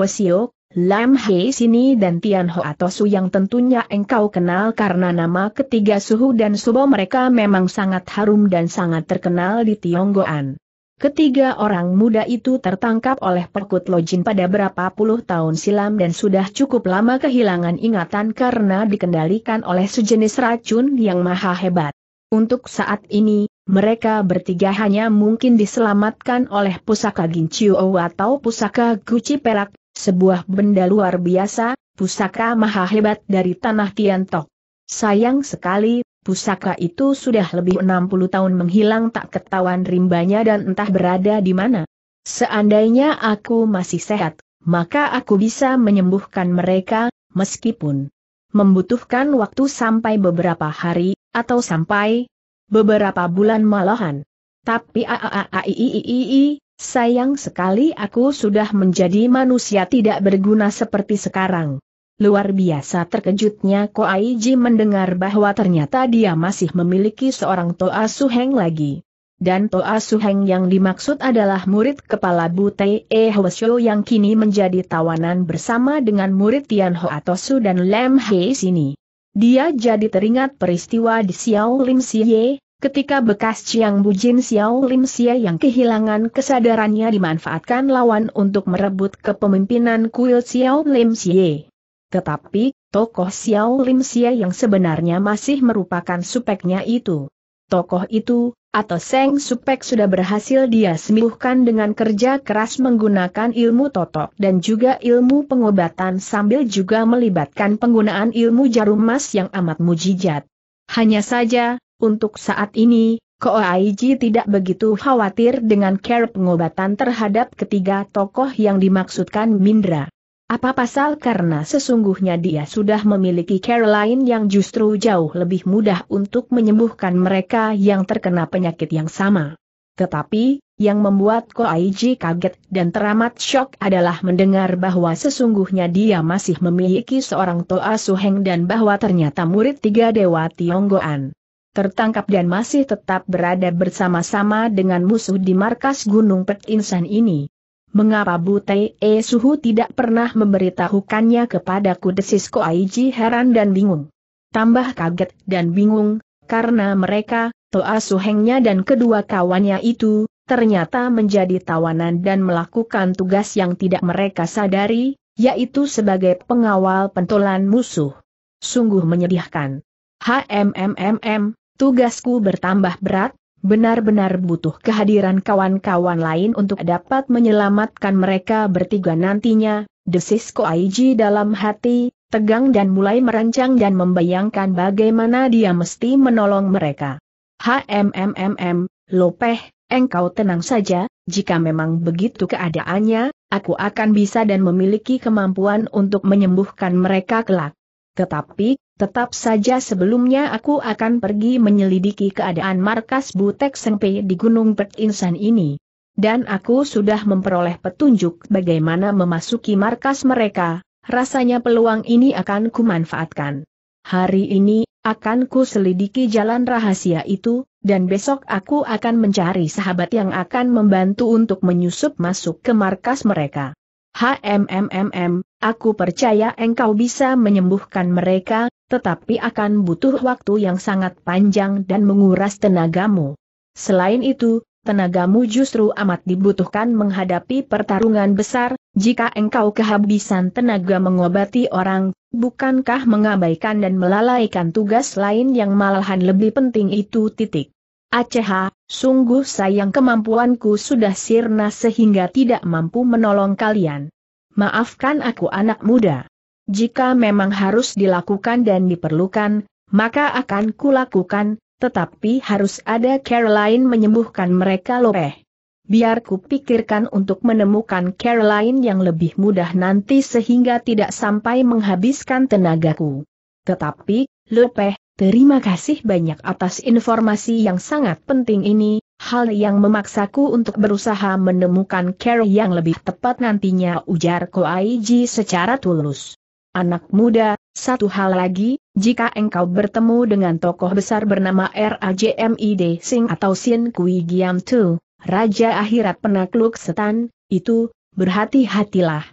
Lam He Sini dan Tian Ho atau Su yang tentunya engkau kenal karena nama ketiga Suhu dan Subo mereka memang sangat harum dan sangat terkenal di Tionggoan. Ketiga orang muda itu tertangkap oleh Perkut Lojin pada berapa puluh tahun silam dan sudah cukup lama kehilangan ingatan karena dikendalikan oleh sejenis racun yang maha hebat. Untuk saat ini, mereka bertiga hanya mungkin diselamatkan oleh pusaka Ginchiu atau pusaka Guci Perak, sebuah benda luar biasa, pusaka maha hebat dari tanah Tiantok. Sayang sekali, pusaka itu sudah lebih 60 tahun menghilang tak ketahuan rimbanya dan entah berada di mana. Seandainya aku masih sehat, maka aku bisa menyembuhkan mereka, meskipun membutuhkan waktu sampai beberapa hari, atau sampai beberapa bulan malahan. Tapi aaaaiiii, Sayang sekali aku sudah menjadi manusia tidak berguna seperti sekarang. Luar biasa terkejutnya Ko Koaiji mendengar bahwa ternyata dia masih memiliki seorang Toa Suheng lagi. Dan Toa Suheng yang dimaksud adalah murid kepala Bute E Hwasyo yang kini menjadi tawanan bersama dengan murid Tian Atosu dan Lem Hei sini. Dia jadi teringat peristiwa di Xiao Lim Siye, Ketika bekas Chiang Bujin Xiao Lim Xie yang kehilangan kesadarannya dimanfaatkan lawan untuk merebut kepemimpinan kuil Xiao Lim Xie. Tetapi, tokoh Xiao Lim Xie yang sebenarnya masih merupakan supeknya itu. Tokoh itu, atau Seng Supek sudah berhasil dia sembuhkan dengan kerja keras menggunakan ilmu totok dan juga ilmu pengobatan sambil juga melibatkan penggunaan ilmu jarum emas yang amat mujijat. Hanya saja, untuk saat ini, Ko Aiji tidak begitu khawatir dengan care pengobatan terhadap ketiga tokoh yang dimaksudkan Mindra. Apa pasal karena sesungguhnya dia sudah memiliki care lain yang justru jauh lebih mudah untuk menyembuhkan mereka yang terkena penyakit yang sama. Tetapi, yang membuat Ko Aiji kaget dan teramat shock adalah mendengar bahwa sesungguhnya dia masih memiliki seorang Toa Suheng dan bahwa ternyata murid tiga Dewa Tionggoan tertangkap dan masih tetap berada bersama-sama dengan musuh di markas Gunung Petinsan ini. Mengapa Bu E Suhu tidak pernah memberitahukannya kepadaku desis Aiji? heran dan bingung. Tambah kaget dan bingung, karena mereka, Toa Suhengnya dan kedua kawannya itu, ternyata menjadi tawanan dan melakukan tugas yang tidak mereka sadari, yaitu sebagai pengawal pentolan musuh. Sungguh menyedihkan. HMMMM, tugasku bertambah berat, benar-benar butuh kehadiran kawan-kawan lain untuk dapat menyelamatkan mereka bertiga nantinya, desis Aiji dalam hati, tegang dan mulai merancang dan membayangkan bagaimana dia mesti menolong mereka. HMMMM, Lopeh, engkau tenang saja, jika memang begitu keadaannya, aku akan bisa dan memiliki kemampuan untuk menyembuhkan mereka kelak. Tetapi, Tetap saja sebelumnya aku akan pergi menyelidiki keadaan markas Butek Sengpe di Gunung Petinsan ini. Dan aku sudah memperoleh petunjuk bagaimana memasuki markas mereka, rasanya peluang ini akan kumanfaatkan. Hari ini, akan ku selidiki jalan rahasia itu, dan besok aku akan mencari sahabat yang akan membantu untuk menyusup masuk ke markas mereka. HMMMM, aku percaya engkau bisa menyembuhkan mereka, tetapi akan butuh waktu yang sangat panjang dan menguras tenagamu. Selain itu, tenagamu justru amat dibutuhkan menghadapi pertarungan besar, jika engkau kehabisan tenaga mengobati orang, bukankah mengabaikan dan melalaikan tugas lain yang malahan lebih penting itu titik. Aceh, Sungguh sayang kemampuanku sudah sirna sehingga tidak mampu menolong kalian. Maafkan aku anak muda. Jika memang harus dilakukan dan diperlukan, maka akan kulakukan, tetapi harus ada Caroline menyembuhkan mereka Lopeh. Biar pikirkan untuk menemukan Caroline yang lebih mudah nanti sehingga tidak sampai menghabiskan tenagaku. Tetapi, Lopeh, Terima kasih banyak atas informasi yang sangat penting ini, hal yang memaksaku untuk berusaha menemukan care yang lebih tepat nantinya ujar Ko Koaiji secara tulus. Anak muda, satu hal lagi, jika engkau bertemu dengan tokoh besar bernama RAJMID Sing atau Sin Kui Giam Tu, Raja Akhirat Penakluk Setan, itu, berhati-hatilah.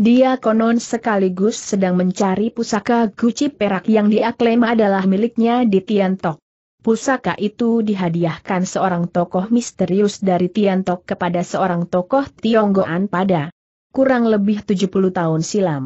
Dia konon sekaligus sedang mencari pusaka guci perak yang diaklaim adalah miliknya di Tiantok. Pusaka itu dihadiahkan seorang tokoh misterius dari Tiantok kepada seorang tokoh Tionggoan pada kurang lebih 70 tahun silam.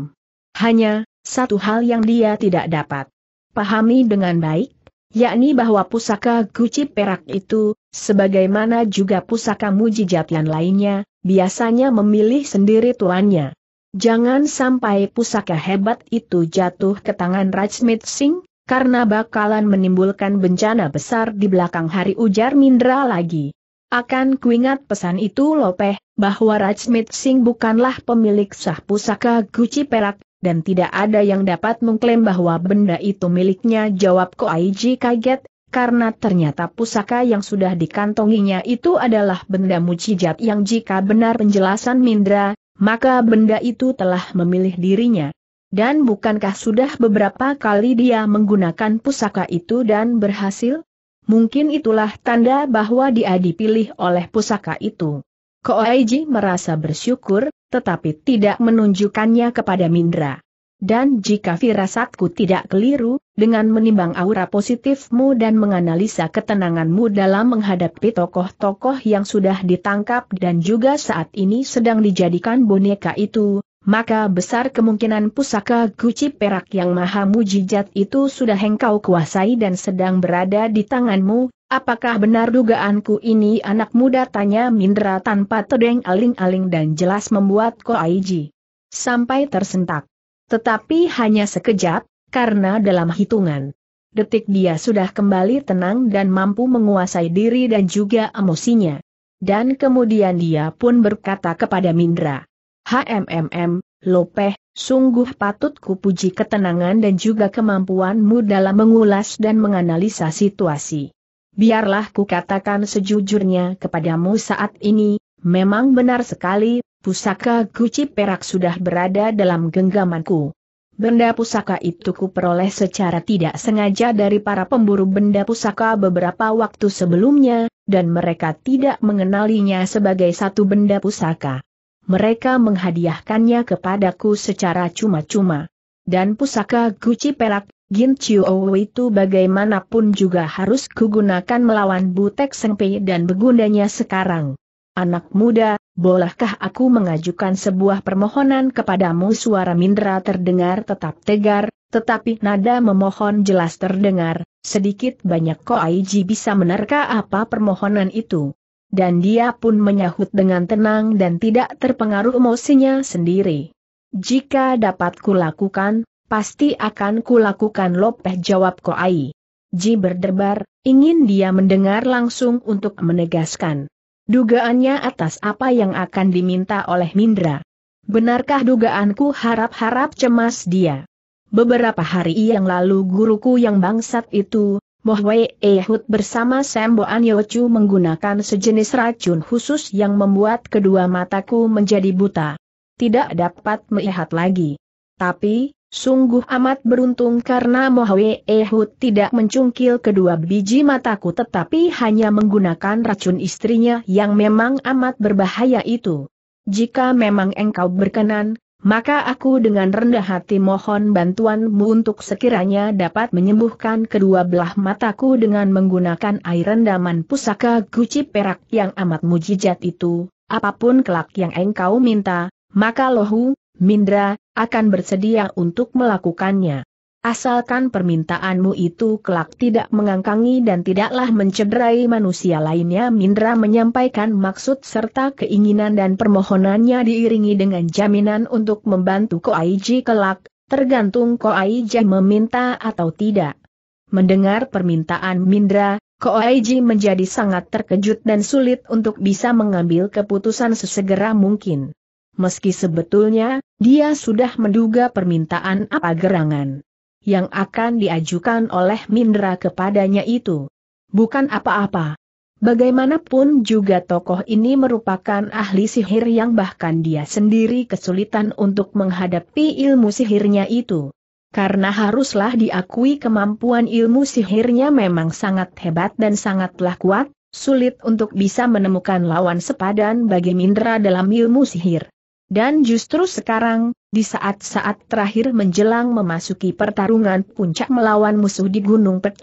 Hanya, satu hal yang dia tidak dapat pahami dengan baik, yakni bahwa pusaka guci perak itu, sebagaimana juga pusaka mujijat yang lainnya, biasanya memilih sendiri tuannya. Jangan sampai pusaka hebat itu jatuh ke tangan Rajmit Singh, karena bakalan menimbulkan bencana besar di belakang hari ujar Mindra lagi. Akan kuingat pesan itu Lopeh, bahwa Rajmit Singh bukanlah pemilik sah pusaka Guci Perak, dan tidak ada yang dapat mengklaim bahwa benda itu miliknya jawab Aiji kaget, karena ternyata pusaka yang sudah dikantonginya itu adalah benda mujijat yang jika benar penjelasan Mindra, maka benda itu telah memilih dirinya. Dan bukankah sudah beberapa kali dia menggunakan pusaka itu dan berhasil? Mungkin itulah tanda bahwa dia dipilih oleh pusaka itu. Koaiji merasa bersyukur, tetapi tidak menunjukkannya kepada Mindra. Dan jika firasatku tidak keliru, dengan menimbang aura positifmu dan menganalisa ketenanganmu dalam menghadapi tokoh-tokoh yang sudah ditangkap dan juga saat ini sedang dijadikan boneka itu, maka besar kemungkinan pusaka guci perak yang maha mujijat itu sudah engkau kuasai dan sedang berada di tanganmu, apakah benar dugaanku ini anak muda tanya Mindra tanpa tedeng aling-aling dan jelas membuat Koaiji sampai tersentak. Tetapi hanya sekejap, karena dalam hitungan detik dia sudah kembali tenang dan mampu menguasai diri dan juga emosinya. Dan kemudian dia pun berkata kepada Mindra, HMMM, Lopeh, sungguh patut kupuji ketenangan dan juga kemampuanmu dalam mengulas dan menganalisa situasi. Biarlah kukatakan sejujurnya kepadamu saat ini, memang benar sekali, pusaka guci perak sudah berada dalam genggamanku. Benda pusaka itu kuperoleh secara tidak sengaja dari para pemburu benda pusaka beberapa waktu sebelumnya, dan mereka tidak mengenalinya sebagai satu benda pusaka. Mereka menghadiahkannya kepadaku secara cuma-cuma. Dan pusaka guci perak, Gin Chiu itu bagaimanapun juga harus kugunakan melawan Butek Sengpei dan begundanya sekarang. Anak muda, bolehkah aku mengajukan sebuah permohonan kepadamu suara Mindra terdengar tetap tegar, tetapi nada memohon jelas terdengar, sedikit banyak Aiji bisa menerka apa permohonan itu. Dan dia pun menyahut dengan tenang dan tidak terpengaruh emosinya sendiri. Jika dapat kulakukan, pasti akan kulakukan lopeh jawab Koai. Ji berdebar, ingin dia mendengar langsung untuk menegaskan. Dugaannya atas apa yang akan diminta oleh Mindra. Benarkah dugaanku harap-harap cemas dia? Beberapa hari yang lalu guruku yang bangsat itu, Mohwe Ehud bersama Sembo Yochu menggunakan sejenis racun khusus yang membuat kedua mataku menjadi buta. Tidak dapat melihat lagi. Tapi, Sungguh amat beruntung karena mohwe Ehud tidak mencungkil kedua biji mataku tetapi hanya menggunakan racun istrinya yang memang amat berbahaya itu. Jika memang engkau berkenan, maka aku dengan rendah hati mohon bantuanmu untuk sekiranya dapat menyembuhkan kedua belah mataku dengan menggunakan air rendaman pusaka guci perak yang amat mujizat itu, apapun kelak yang engkau minta, maka lohu, Mindra, akan bersedia untuk melakukannya. Asalkan permintaanmu itu kelak tidak mengangkangi dan tidaklah mencederai manusia lainnya Mindra menyampaikan maksud serta keinginan dan permohonannya diiringi dengan jaminan untuk membantu Koaiji kelak, tergantung Koaiji meminta atau tidak. Mendengar permintaan Mindra, Koaiji menjadi sangat terkejut dan sulit untuk bisa mengambil keputusan sesegera mungkin meski sebetulnya, dia sudah menduga permintaan apa gerangan yang akan diajukan oleh Mindra kepadanya itu. Bukan apa-apa. Bagaimanapun juga tokoh ini merupakan ahli sihir yang bahkan dia sendiri kesulitan untuk menghadapi ilmu sihirnya itu. Karena haruslah diakui kemampuan ilmu sihirnya memang sangat hebat dan sangatlah kuat, sulit untuk bisa menemukan lawan sepadan bagi Mindra dalam ilmu sihir. Dan justru sekarang, di saat-saat terakhir menjelang memasuki pertarungan puncak melawan musuh di Gunung Pek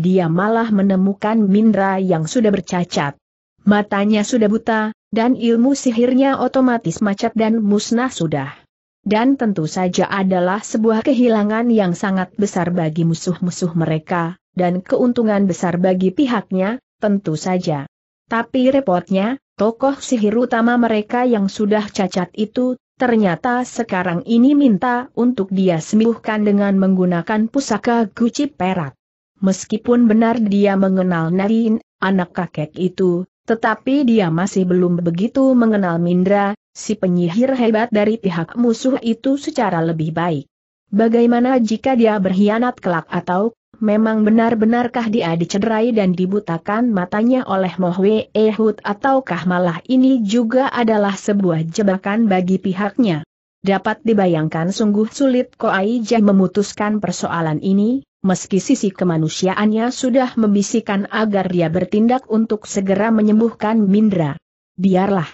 dia malah menemukan Mindra yang sudah bercacat. Matanya sudah buta, dan ilmu sihirnya otomatis macet dan musnah sudah. Dan tentu saja adalah sebuah kehilangan yang sangat besar bagi musuh-musuh mereka, dan keuntungan besar bagi pihaknya, tentu saja. Tapi repotnya, Tokoh sihir utama mereka yang sudah cacat itu, ternyata sekarang ini minta untuk dia sembuhkan dengan menggunakan pusaka guci perak. Meskipun benar dia mengenal Narin, anak kakek itu, tetapi dia masih belum begitu mengenal Mindra, si penyihir hebat dari pihak musuh itu secara lebih baik. Bagaimana jika dia berkhianat kelak atau Memang benar-benarkah dia dicederai dan dibutakan matanya oleh Mohwe Ehud ataukah malah ini juga adalah sebuah jebakan bagi pihaknya? Dapat dibayangkan sungguh sulit Koaija memutuskan persoalan ini, meski sisi kemanusiaannya sudah membisikkan agar dia bertindak untuk segera menyembuhkan Mindra. Biarlah.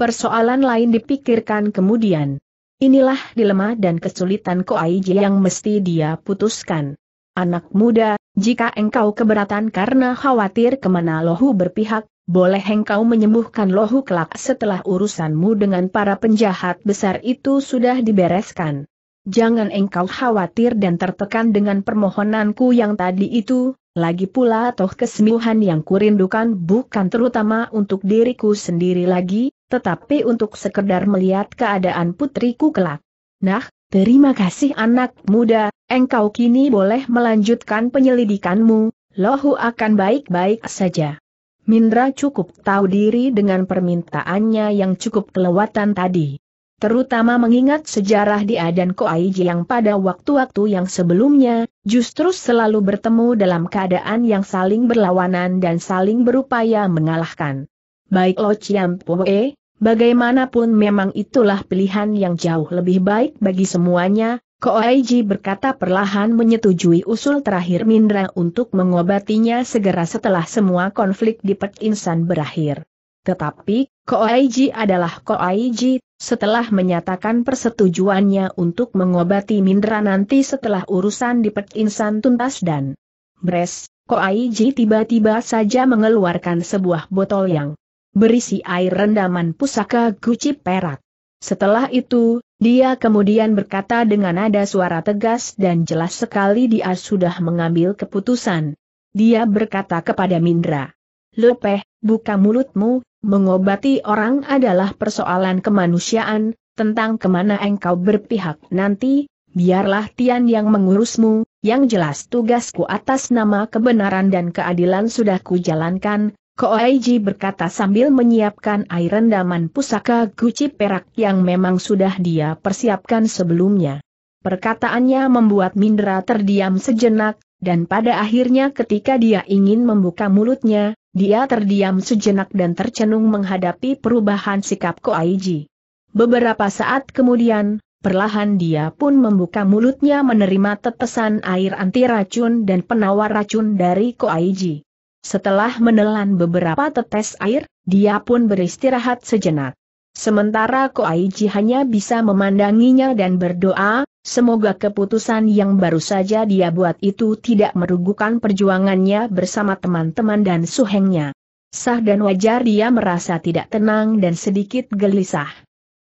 Persoalan lain dipikirkan kemudian. Inilah dilema dan kesulitan Koaija yang mesti dia putuskan. Anak muda, jika engkau keberatan karena khawatir kemana lohu berpihak, boleh engkau menyembuhkan lohu kelak setelah urusanmu dengan para penjahat besar itu sudah dibereskan. Jangan engkau khawatir dan tertekan dengan permohonanku yang tadi itu, lagi pula toh kesembuhan yang kurindukan bukan terutama untuk diriku sendiri lagi, tetapi untuk sekedar melihat keadaan putriku kelak. Nah, Terima kasih anak muda, engkau kini boleh melanjutkan penyelidikanmu, lohu akan baik-baik saja. Mindra cukup tahu diri dengan permintaannya yang cukup kelewatan tadi. Terutama mengingat sejarah dia dan Koaiji yang pada waktu-waktu yang sebelumnya, justru selalu bertemu dalam keadaan yang saling berlawanan dan saling berupaya mengalahkan. Baik Lo Chiam Poe, Bagaimanapun memang itulah pilihan yang jauh lebih baik bagi semuanya, Koaiji berkata perlahan menyetujui usul terakhir Mindra untuk mengobatinya segera setelah semua konflik di Pet Insan berakhir. Tetapi, Koaiji adalah Koaiji, setelah menyatakan persetujuannya untuk mengobati Mindra nanti setelah urusan di Pet Insan tuntas dan beres, Koaiji tiba-tiba saja mengeluarkan sebuah botol yang berisi air rendaman pusaka guci perak. Setelah itu, dia kemudian berkata dengan nada suara tegas dan jelas sekali dia sudah mengambil keputusan. Dia berkata kepada Mindra, Lepeh, buka mulutmu, mengobati orang adalah persoalan kemanusiaan, tentang kemana engkau berpihak nanti, biarlah Tian yang mengurusmu, yang jelas tugasku atas nama kebenaran dan keadilan sudah kujalankan, Koaiji berkata sambil menyiapkan air rendaman pusaka guci perak yang memang sudah dia persiapkan sebelumnya. Perkataannya membuat Mindra terdiam sejenak, dan pada akhirnya ketika dia ingin membuka mulutnya, dia terdiam sejenak dan tercenung menghadapi perubahan sikap Koaiji. Beberapa saat kemudian, Perlahan dia pun membuka mulutnya menerima tetesan air anti racun dan penawar racun dari Koaiji. Setelah menelan beberapa tetes air, dia pun beristirahat sejenak. Sementara Ko Aiji hanya bisa memandanginya dan berdoa, semoga keputusan yang baru saja dia buat itu tidak merugikan perjuangannya bersama teman-teman dan suhengnya. Sah dan wajar dia merasa tidak tenang dan sedikit gelisah.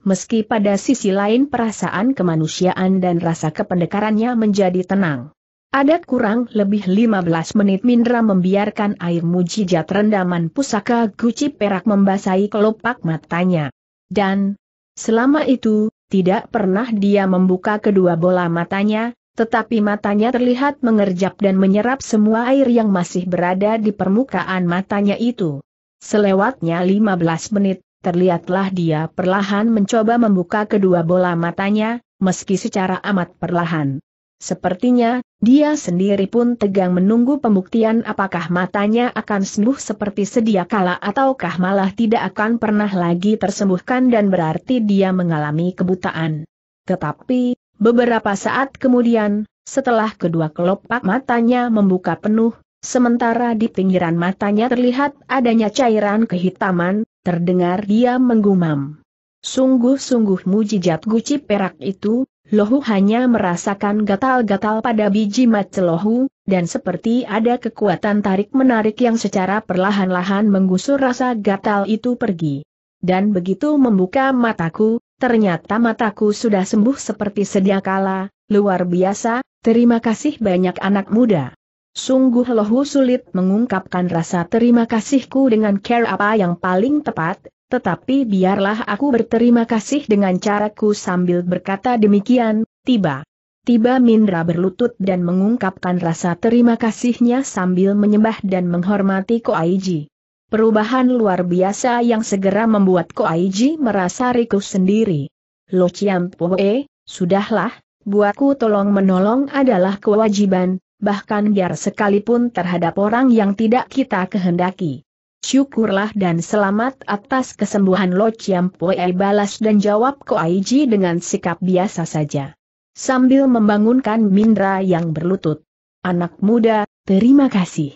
Meski pada sisi lain perasaan kemanusiaan dan rasa kependekarannya menjadi tenang. Ada kurang lebih 15 menit Mindra membiarkan air mujijat rendaman pusaka guci perak membasahi kelopak matanya. Dan, selama itu, tidak pernah dia membuka kedua bola matanya, tetapi matanya terlihat mengerjap dan menyerap semua air yang masih berada di permukaan matanya itu. Selewatnya 15 menit, terlihatlah dia perlahan mencoba membuka kedua bola matanya, meski secara amat perlahan. Sepertinya, dia sendiri pun tegang menunggu pembuktian apakah matanya akan sembuh seperti sedia kala ataukah malah tidak akan pernah lagi tersembuhkan dan berarti dia mengalami kebutaan. Tetapi, beberapa saat kemudian, setelah kedua kelopak matanya membuka penuh, sementara di pinggiran matanya terlihat adanya cairan kehitaman, terdengar dia menggumam. Sungguh-sungguh mujizat guci perak itu, Lohu hanya merasakan gatal-gatal pada biji mata Lohu, dan seperti ada kekuatan tarik-menarik yang secara perlahan-lahan menggusur rasa gatal itu pergi. Dan begitu membuka mataku, ternyata mataku sudah sembuh seperti sedia kala, luar biasa, terima kasih banyak anak muda. Sungguh lohu sulit mengungkapkan rasa terima kasihku dengan care apa yang paling tepat, tetapi biarlah aku berterima kasih dengan caraku sambil berkata demikian, tiba. Tiba Mindra berlutut dan mengungkapkan rasa terima kasihnya sambil menyembah dan menghormati Ko Aiji. Perubahan luar biasa yang segera membuat Ko Aiji merasa riku sendiri. Lo Chiam Poe, sudahlah, buatku tolong menolong adalah kewajiban, bahkan biar sekalipun terhadap orang yang tidak kita kehendaki syukurlah dan selamat atas kesembuhan Lo Chiam balas dan jawab Ko Koaiji dengan sikap biasa saja. Sambil membangunkan Mindra yang berlutut. Anak muda, terima kasih.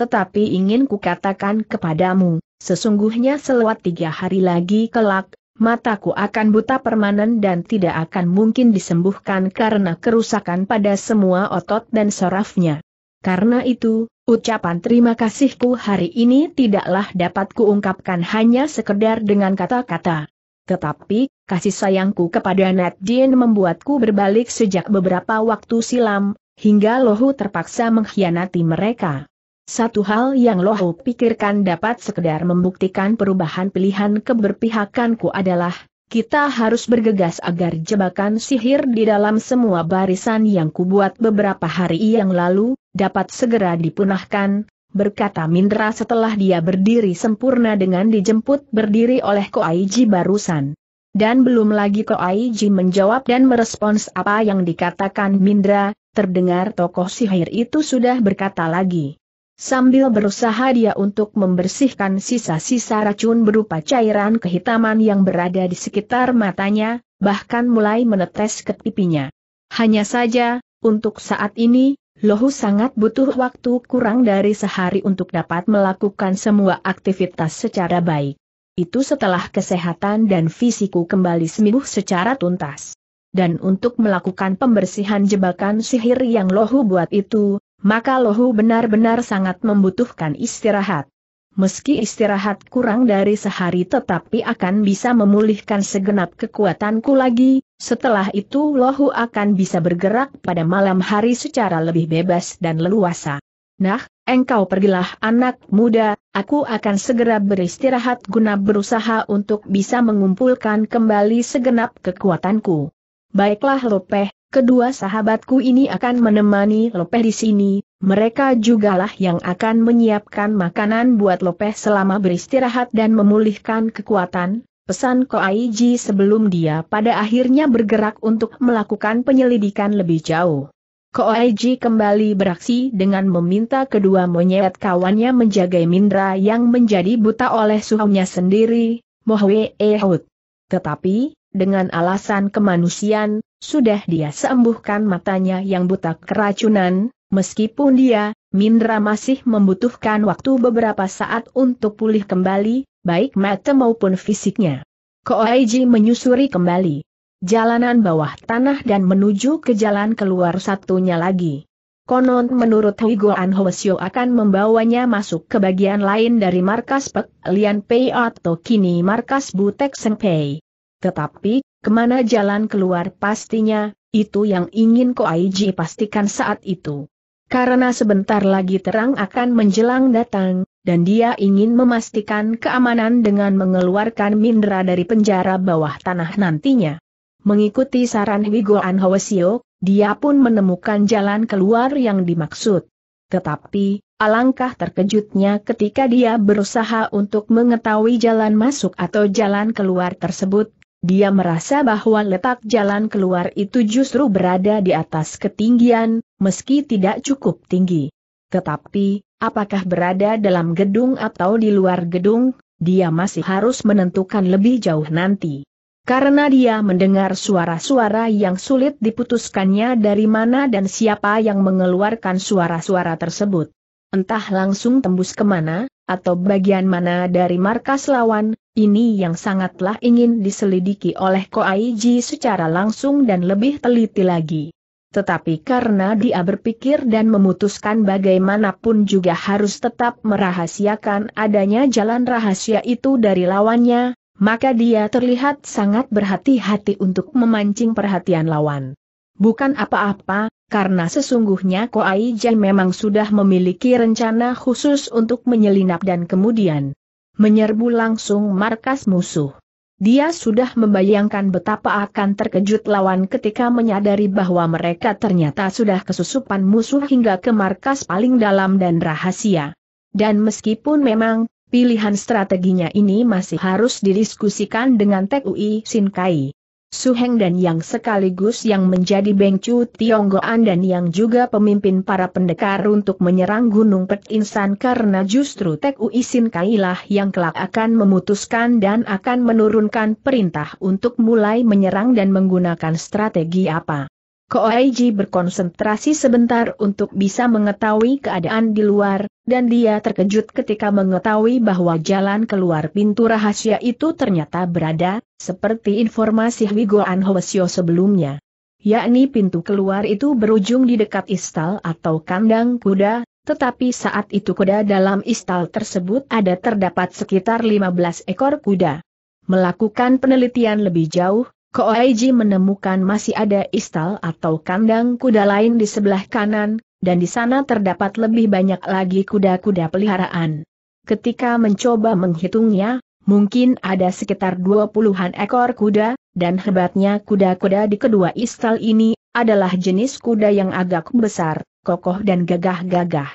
Tetapi ingin kukatakan kepadamu, sesungguhnya selewat tiga hari lagi kelak, mataku akan buta permanen dan tidak akan mungkin disembuhkan karena kerusakan pada semua otot dan sarafnya. Karena itu, Ucapan terima kasihku hari ini tidaklah dapat kuungkapkan hanya sekedar dengan kata-kata. Tetapi, kasih sayangku kepada Nadine membuatku berbalik sejak beberapa waktu silam, hingga Lohu terpaksa mengkhianati mereka. Satu hal yang Lohu pikirkan dapat sekedar membuktikan perubahan pilihan keberpihakanku adalah, kita harus bergegas agar jebakan sihir di dalam semua barisan yang kubuat beberapa hari yang lalu, dapat segera dipunahkan, berkata Mindra setelah dia berdiri sempurna dengan dijemput berdiri oleh Koaiji barusan. Dan belum lagi Koaiji menjawab dan merespons apa yang dikatakan Mindra, terdengar tokoh sihir itu sudah berkata lagi. Sambil berusaha dia untuk membersihkan sisa-sisa racun berupa cairan kehitaman yang berada di sekitar matanya, bahkan mulai menetes ke pipinya. Hanya saja, untuk saat ini, Lohu sangat butuh waktu kurang dari sehari untuk dapat melakukan semua aktivitas secara baik. Itu setelah kesehatan dan fisiku kembali sembuh secara tuntas. Dan untuk melakukan pembersihan jebakan sihir yang Lohu buat itu, maka Lohu benar-benar sangat membutuhkan istirahat. Meski istirahat kurang dari sehari tetapi akan bisa memulihkan segenap kekuatanku lagi, setelah itu Lohu akan bisa bergerak pada malam hari secara lebih bebas dan leluasa. Nah, engkau pergilah anak muda, aku akan segera beristirahat guna berusaha untuk bisa mengumpulkan kembali segenap kekuatanku. Baiklah Lopeh, kedua sahabatku ini akan menemani Lopeh di sini, mereka jugalah yang akan menyiapkan makanan buat Lopeh selama beristirahat dan memulihkan kekuatan, pesan Koaiji sebelum dia pada akhirnya bergerak untuk melakukan penyelidikan lebih jauh. Koaiji kembali beraksi dengan meminta kedua monyet kawannya menjaga Mindra yang menjadi buta oleh suhunya sendiri, Mohwe Ehud. Tetapi, dengan alasan kemanusiaan, sudah dia sembuhkan matanya yang buta keracunan, meskipun dia, Mindra masih membutuhkan waktu beberapa saat untuk pulih kembali, baik mata maupun fisiknya. Koaiji menyusuri kembali jalanan bawah tanah dan menuju ke jalan keluar satunya lagi. Konon menurut Hugo Anhoesio akan membawanya masuk ke bagian lain dari markas Pek Lian Pei atau kini markas Butek Senpei. Tetapi, Kemana jalan keluar pastinya, itu yang ingin Ko Koaiji pastikan saat itu. Karena sebentar lagi terang akan menjelang datang, dan dia ingin memastikan keamanan dengan mengeluarkan Mindra dari penjara bawah tanah nantinya. Mengikuti saran Wigoan Hwasio, dia pun menemukan jalan keluar yang dimaksud. Tetapi, alangkah terkejutnya ketika dia berusaha untuk mengetahui jalan masuk atau jalan keluar tersebut, dia merasa bahwa letak jalan keluar itu justru berada di atas ketinggian, meski tidak cukup tinggi. Tetapi, apakah berada dalam gedung atau di luar gedung, dia masih harus menentukan lebih jauh nanti. Karena dia mendengar suara-suara yang sulit diputuskannya dari mana dan siapa yang mengeluarkan suara-suara tersebut. Entah langsung tembus kemana, atau bagian mana dari markas lawan, ini yang sangatlah ingin diselidiki oleh Koaiji secara langsung dan lebih teliti lagi. Tetapi karena dia berpikir dan memutuskan bagaimanapun juga harus tetap merahasiakan adanya jalan rahasia itu dari lawannya, maka dia terlihat sangat berhati-hati untuk memancing perhatian lawan. Bukan apa-apa, karena sesungguhnya Koai Jai memang sudah memiliki rencana khusus untuk menyelinap dan kemudian menyerbu langsung markas musuh. Dia sudah membayangkan betapa akan terkejut lawan ketika menyadari bahwa mereka ternyata sudah kesusupan musuh hingga ke markas paling dalam dan rahasia. Dan meskipun memang, pilihan strateginya ini masih harus didiskusikan dengan TUI Sinkai. Suheng dan yang sekaligus yang menjadi Bengcu Tionggoan dan yang juga pemimpin para pendekar untuk menyerang Gunung Pek Insan karena justru Tek Uisin Kailah yang kelak akan memutuskan dan akan menurunkan perintah untuk mulai menyerang dan menggunakan strategi apa. Koaiji berkonsentrasi sebentar untuk bisa mengetahui keadaan di luar, dan dia terkejut ketika mengetahui bahwa jalan keluar pintu rahasia itu ternyata berada, seperti informasi Wigo Anhoesio sebelumnya. Yakni pintu keluar itu berujung di dekat istal atau kandang kuda, tetapi saat itu kuda dalam istal tersebut ada terdapat sekitar 15 ekor kuda. Melakukan penelitian lebih jauh, Koaiji menemukan masih ada istal atau kandang kuda lain di sebelah kanan, dan di sana terdapat lebih banyak lagi kuda-kuda peliharaan. Ketika mencoba menghitungnya, mungkin ada sekitar 20-an ekor kuda, dan hebatnya kuda-kuda di kedua istal ini adalah jenis kuda yang agak besar, kokoh dan gagah-gagah.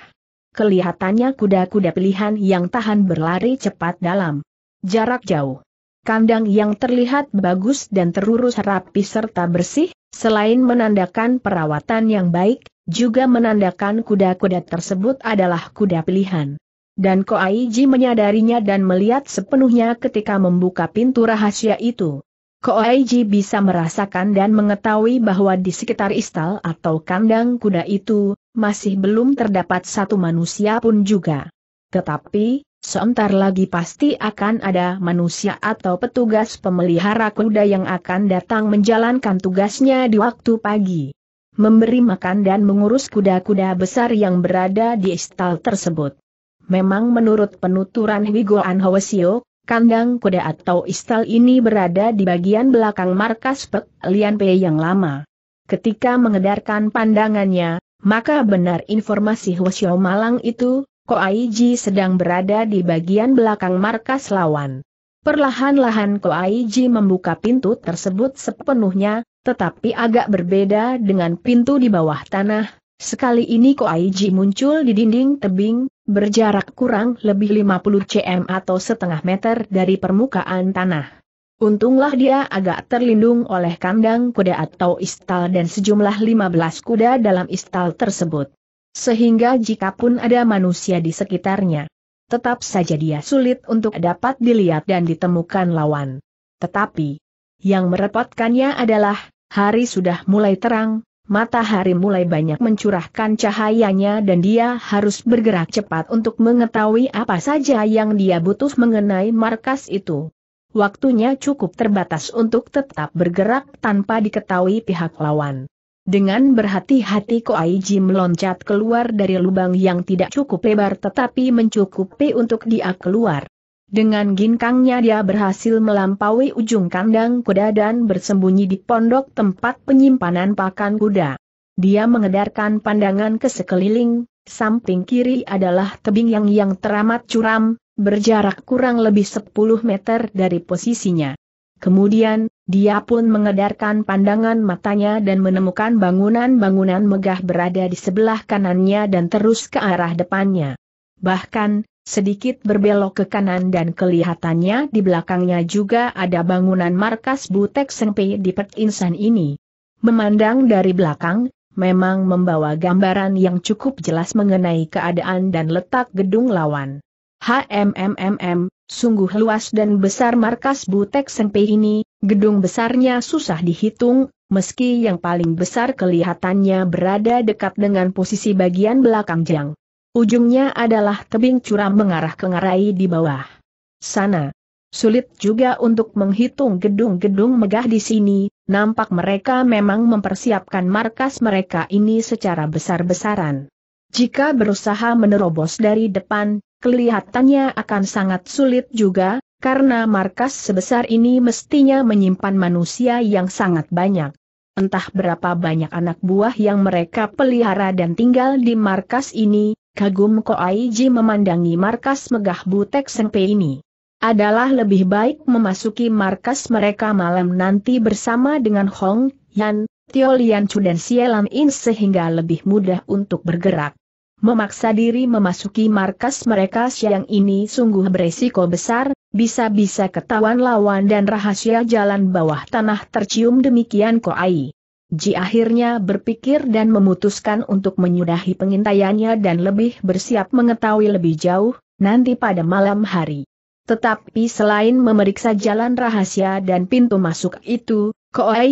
Kelihatannya kuda-kuda pilihan yang tahan berlari cepat dalam jarak jauh kandang yang terlihat bagus dan terurus rapi serta bersih, selain menandakan perawatan yang baik, juga menandakan kuda-kuda tersebut adalah kuda pilihan. Dan Koaiji menyadarinya dan melihat sepenuhnya ketika membuka pintu rahasia itu. Koaiji bisa merasakan dan mengetahui bahwa di sekitar istal atau kandang kuda itu, masih belum terdapat satu manusia pun juga. Tetapi, Sebentar lagi pasti akan ada manusia atau petugas pemelihara kuda yang akan datang menjalankan tugasnya di waktu pagi. Memberi makan dan mengurus kuda-kuda besar yang berada di istal tersebut. Memang menurut penuturan Wigoan Anhoesio, kandang kuda atau istal ini berada di bagian belakang markas Pek Lian Pei yang lama. Ketika mengedarkan pandangannya, maka benar informasi Hwasyo Malang itu, Ko Aiji sedang berada di bagian belakang markas lawan. Perlahan-lahan Ko Aiji membuka pintu tersebut sepenuhnya, tetapi agak berbeda dengan pintu di bawah tanah. Sekali ini Ko Aiji muncul di dinding tebing, berjarak kurang lebih 50 cm atau setengah meter dari permukaan tanah. Untunglah dia agak terlindung oleh kandang kuda atau istal dan sejumlah 15 kuda dalam istal tersebut sehingga jika pun ada manusia di sekitarnya, tetap saja dia sulit untuk dapat dilihat dan ditemukan lawan. Tetapi, yang merepotkannya adalah, hari sudah mulai terang, matahari mulai banyak mencurahkan cahayanya dan dia harus bergerak cepat untuk mengetahui apa saja yang dia butuh mengenai markas itu. Waktunya cukup terbatas untuk tetap bergerak tanpa diketahui pihak lawan. Dengan berhati-hati Koaiji meloncat keluar dari lubang yang tidak cukup lebar tetapi mencukupi untuk dia keluar. Dengan ginkangnya dia berhasil melampaui ujung kandang kuda dan bersembunyi di pondok tempat penyimpanan pakan kuda. Dia mengedarkan pandangan ke sekeliling, samping kiri adalah tebing yang yang teramat curam, berjarak kurang lebih 10 meter dari posisinya. Kemudian, dia pun mengedarkan pandangan matanya dan menemukan bangunan-bangunan megah berada di sebelah kanannya dan terus ke arah depannya. Bahkan, sedikit berbelok ke kanan dan kelihatannya di belakangnya juga ada bangunan markas Butek Senpi di Petinsan ini. Memandang dari belakang, memang membawa gambaran yang cukup jelas mengenai keadaan dan letak gedung lawan. HMMMM, Sungguh luas dan besar markas Butek Senpei ini, gedung besarnya susah dihitung, meski yang paling besar kelihatannya berada dekat dengan posisi bagian belakang Jang. Ujungnya adalah tebing curam mengarah ke ngarai di bawah. Sana. Sulit juga untuk menghitung gedung-gedung megah di sini, nampak mereka memang mempersiapkan markas mereka ini secara besar-besaran. Jika berusaha menerobos dari depan, kelihatannya akan sangat sulit juga, karena markas sebesar ini mestinya menyimpan manusia yang sangat banyak. Entah berapa banyak anak buah yang mereka pelihara dan tinggal di markas ini, kagum Ko Koaiji memandangi markas megah Butek Sengpe ini. Adalah lebih baik memasuki markas mereka malam nanti bersama dengan Hong, Yan, Tio Lian Chu dan Sielam In sehingga lebih mudah untuk bergerak memaksa diri memasuki markas mereka siang ini sungguh beresiko besar, bisa-bisa ketahuan lawan dan rahasia jalan bawah tanah tercium demikian Koai. Ji akhirnya berpikir dan memutuskan untuk menyudahi pengintaiannya dan lebih bersiap mengetahui lebih jauh, nanti pada malam hari. Tetapi selain memeriksa jalan rahasia dan pintu masuk itu,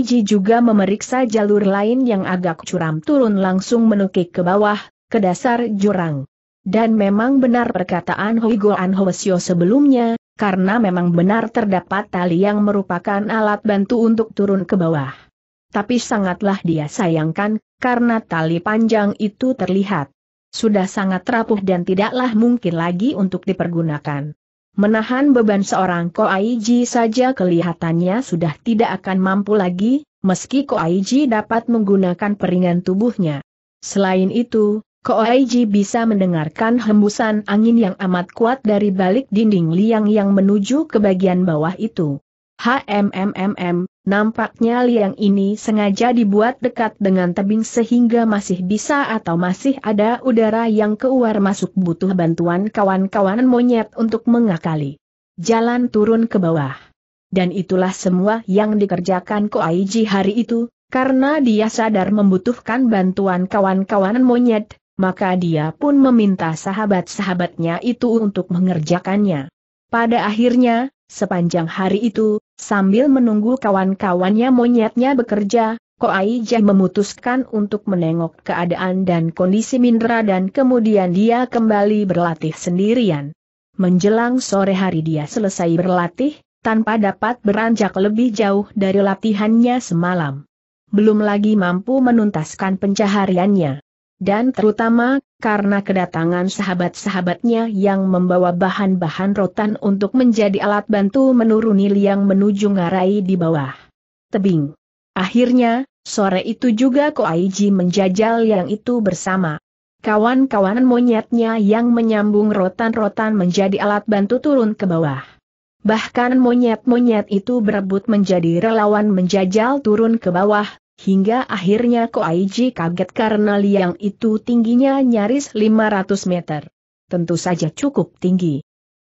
Ji juga memeriksa jalur lain yang agak curam turun langsung menukik ke bawah, ke dasar jurang. Dan memang benar perkataan Hui Goan sebelumnya, karena memang benar terdapat tali yang merupakan alat bantu untuk turun ke bawah. Tapi sangatlah dia sayangkan, karena tali panjang itu terlihat sudah sangat rapuh dan tidaklah mungkin lagi untuk dipergunakan. Menahan beban seorang Koaiji saja kelihatannya sudah tidak akan mampu lagi, meski Koaiji dapat menggunakan peringan tubuhnya. Selain itu, Koaiji bisa mendengarkan hembusan angin yang amat kuat dari balik dinding liang yang menuju ke bagian bawah itu. HMMMM, nampaknya liang ini sengaja dibuat dekat dengan tebing sehingga masih bisa atau masih ada udara yang keluar masuk butuh bantuan kawan-kawan monyet untuk mengakali. Jalan turun ke bawah. Dan itulah semua yang dikerjakan Koaiji hari itu, karena dia sadar membutuhkan bantuan kawan-kawan monyet, maka dia pun meminta sahabat-sahabatnya itu untuk mengerjakannya. Pada akhirnya, sepanjang hari itu, sambil menunggu kawan-kawannya monyetnya bekerja, Koaija memutuskan untuk menengok keadaan dan kondisi Mindra dan kemudian dia kembali berlatih sendirian. Menjelang sore hari dia selesai berlatih, tanpa dapat beranjak lebih jauh dari latihannya semalam. Belum lagi mampu menuntaskan pencahariannya dan terutama karena kedatangan sahabat-sahabatnya yang membawa bahan-bahan rotan untuk menjadi alat bantu menuruni liang menuju ngarai di bawah tebing. Akhirnya, sore itu juga Koaiji menjajal yang itu bersama. Kawan-kawan monyetnya yang menyambung rotan-rotan menjadi alat bantu turun ke bawah. Bahkan monyet-monyet itu berebut menjadi relawan menjajal turun ke bawah hingga akhirnya Ko Koaiji kaget karena liang itu tingginya nyaris 500 meter. Tentu saja cukup tinggi.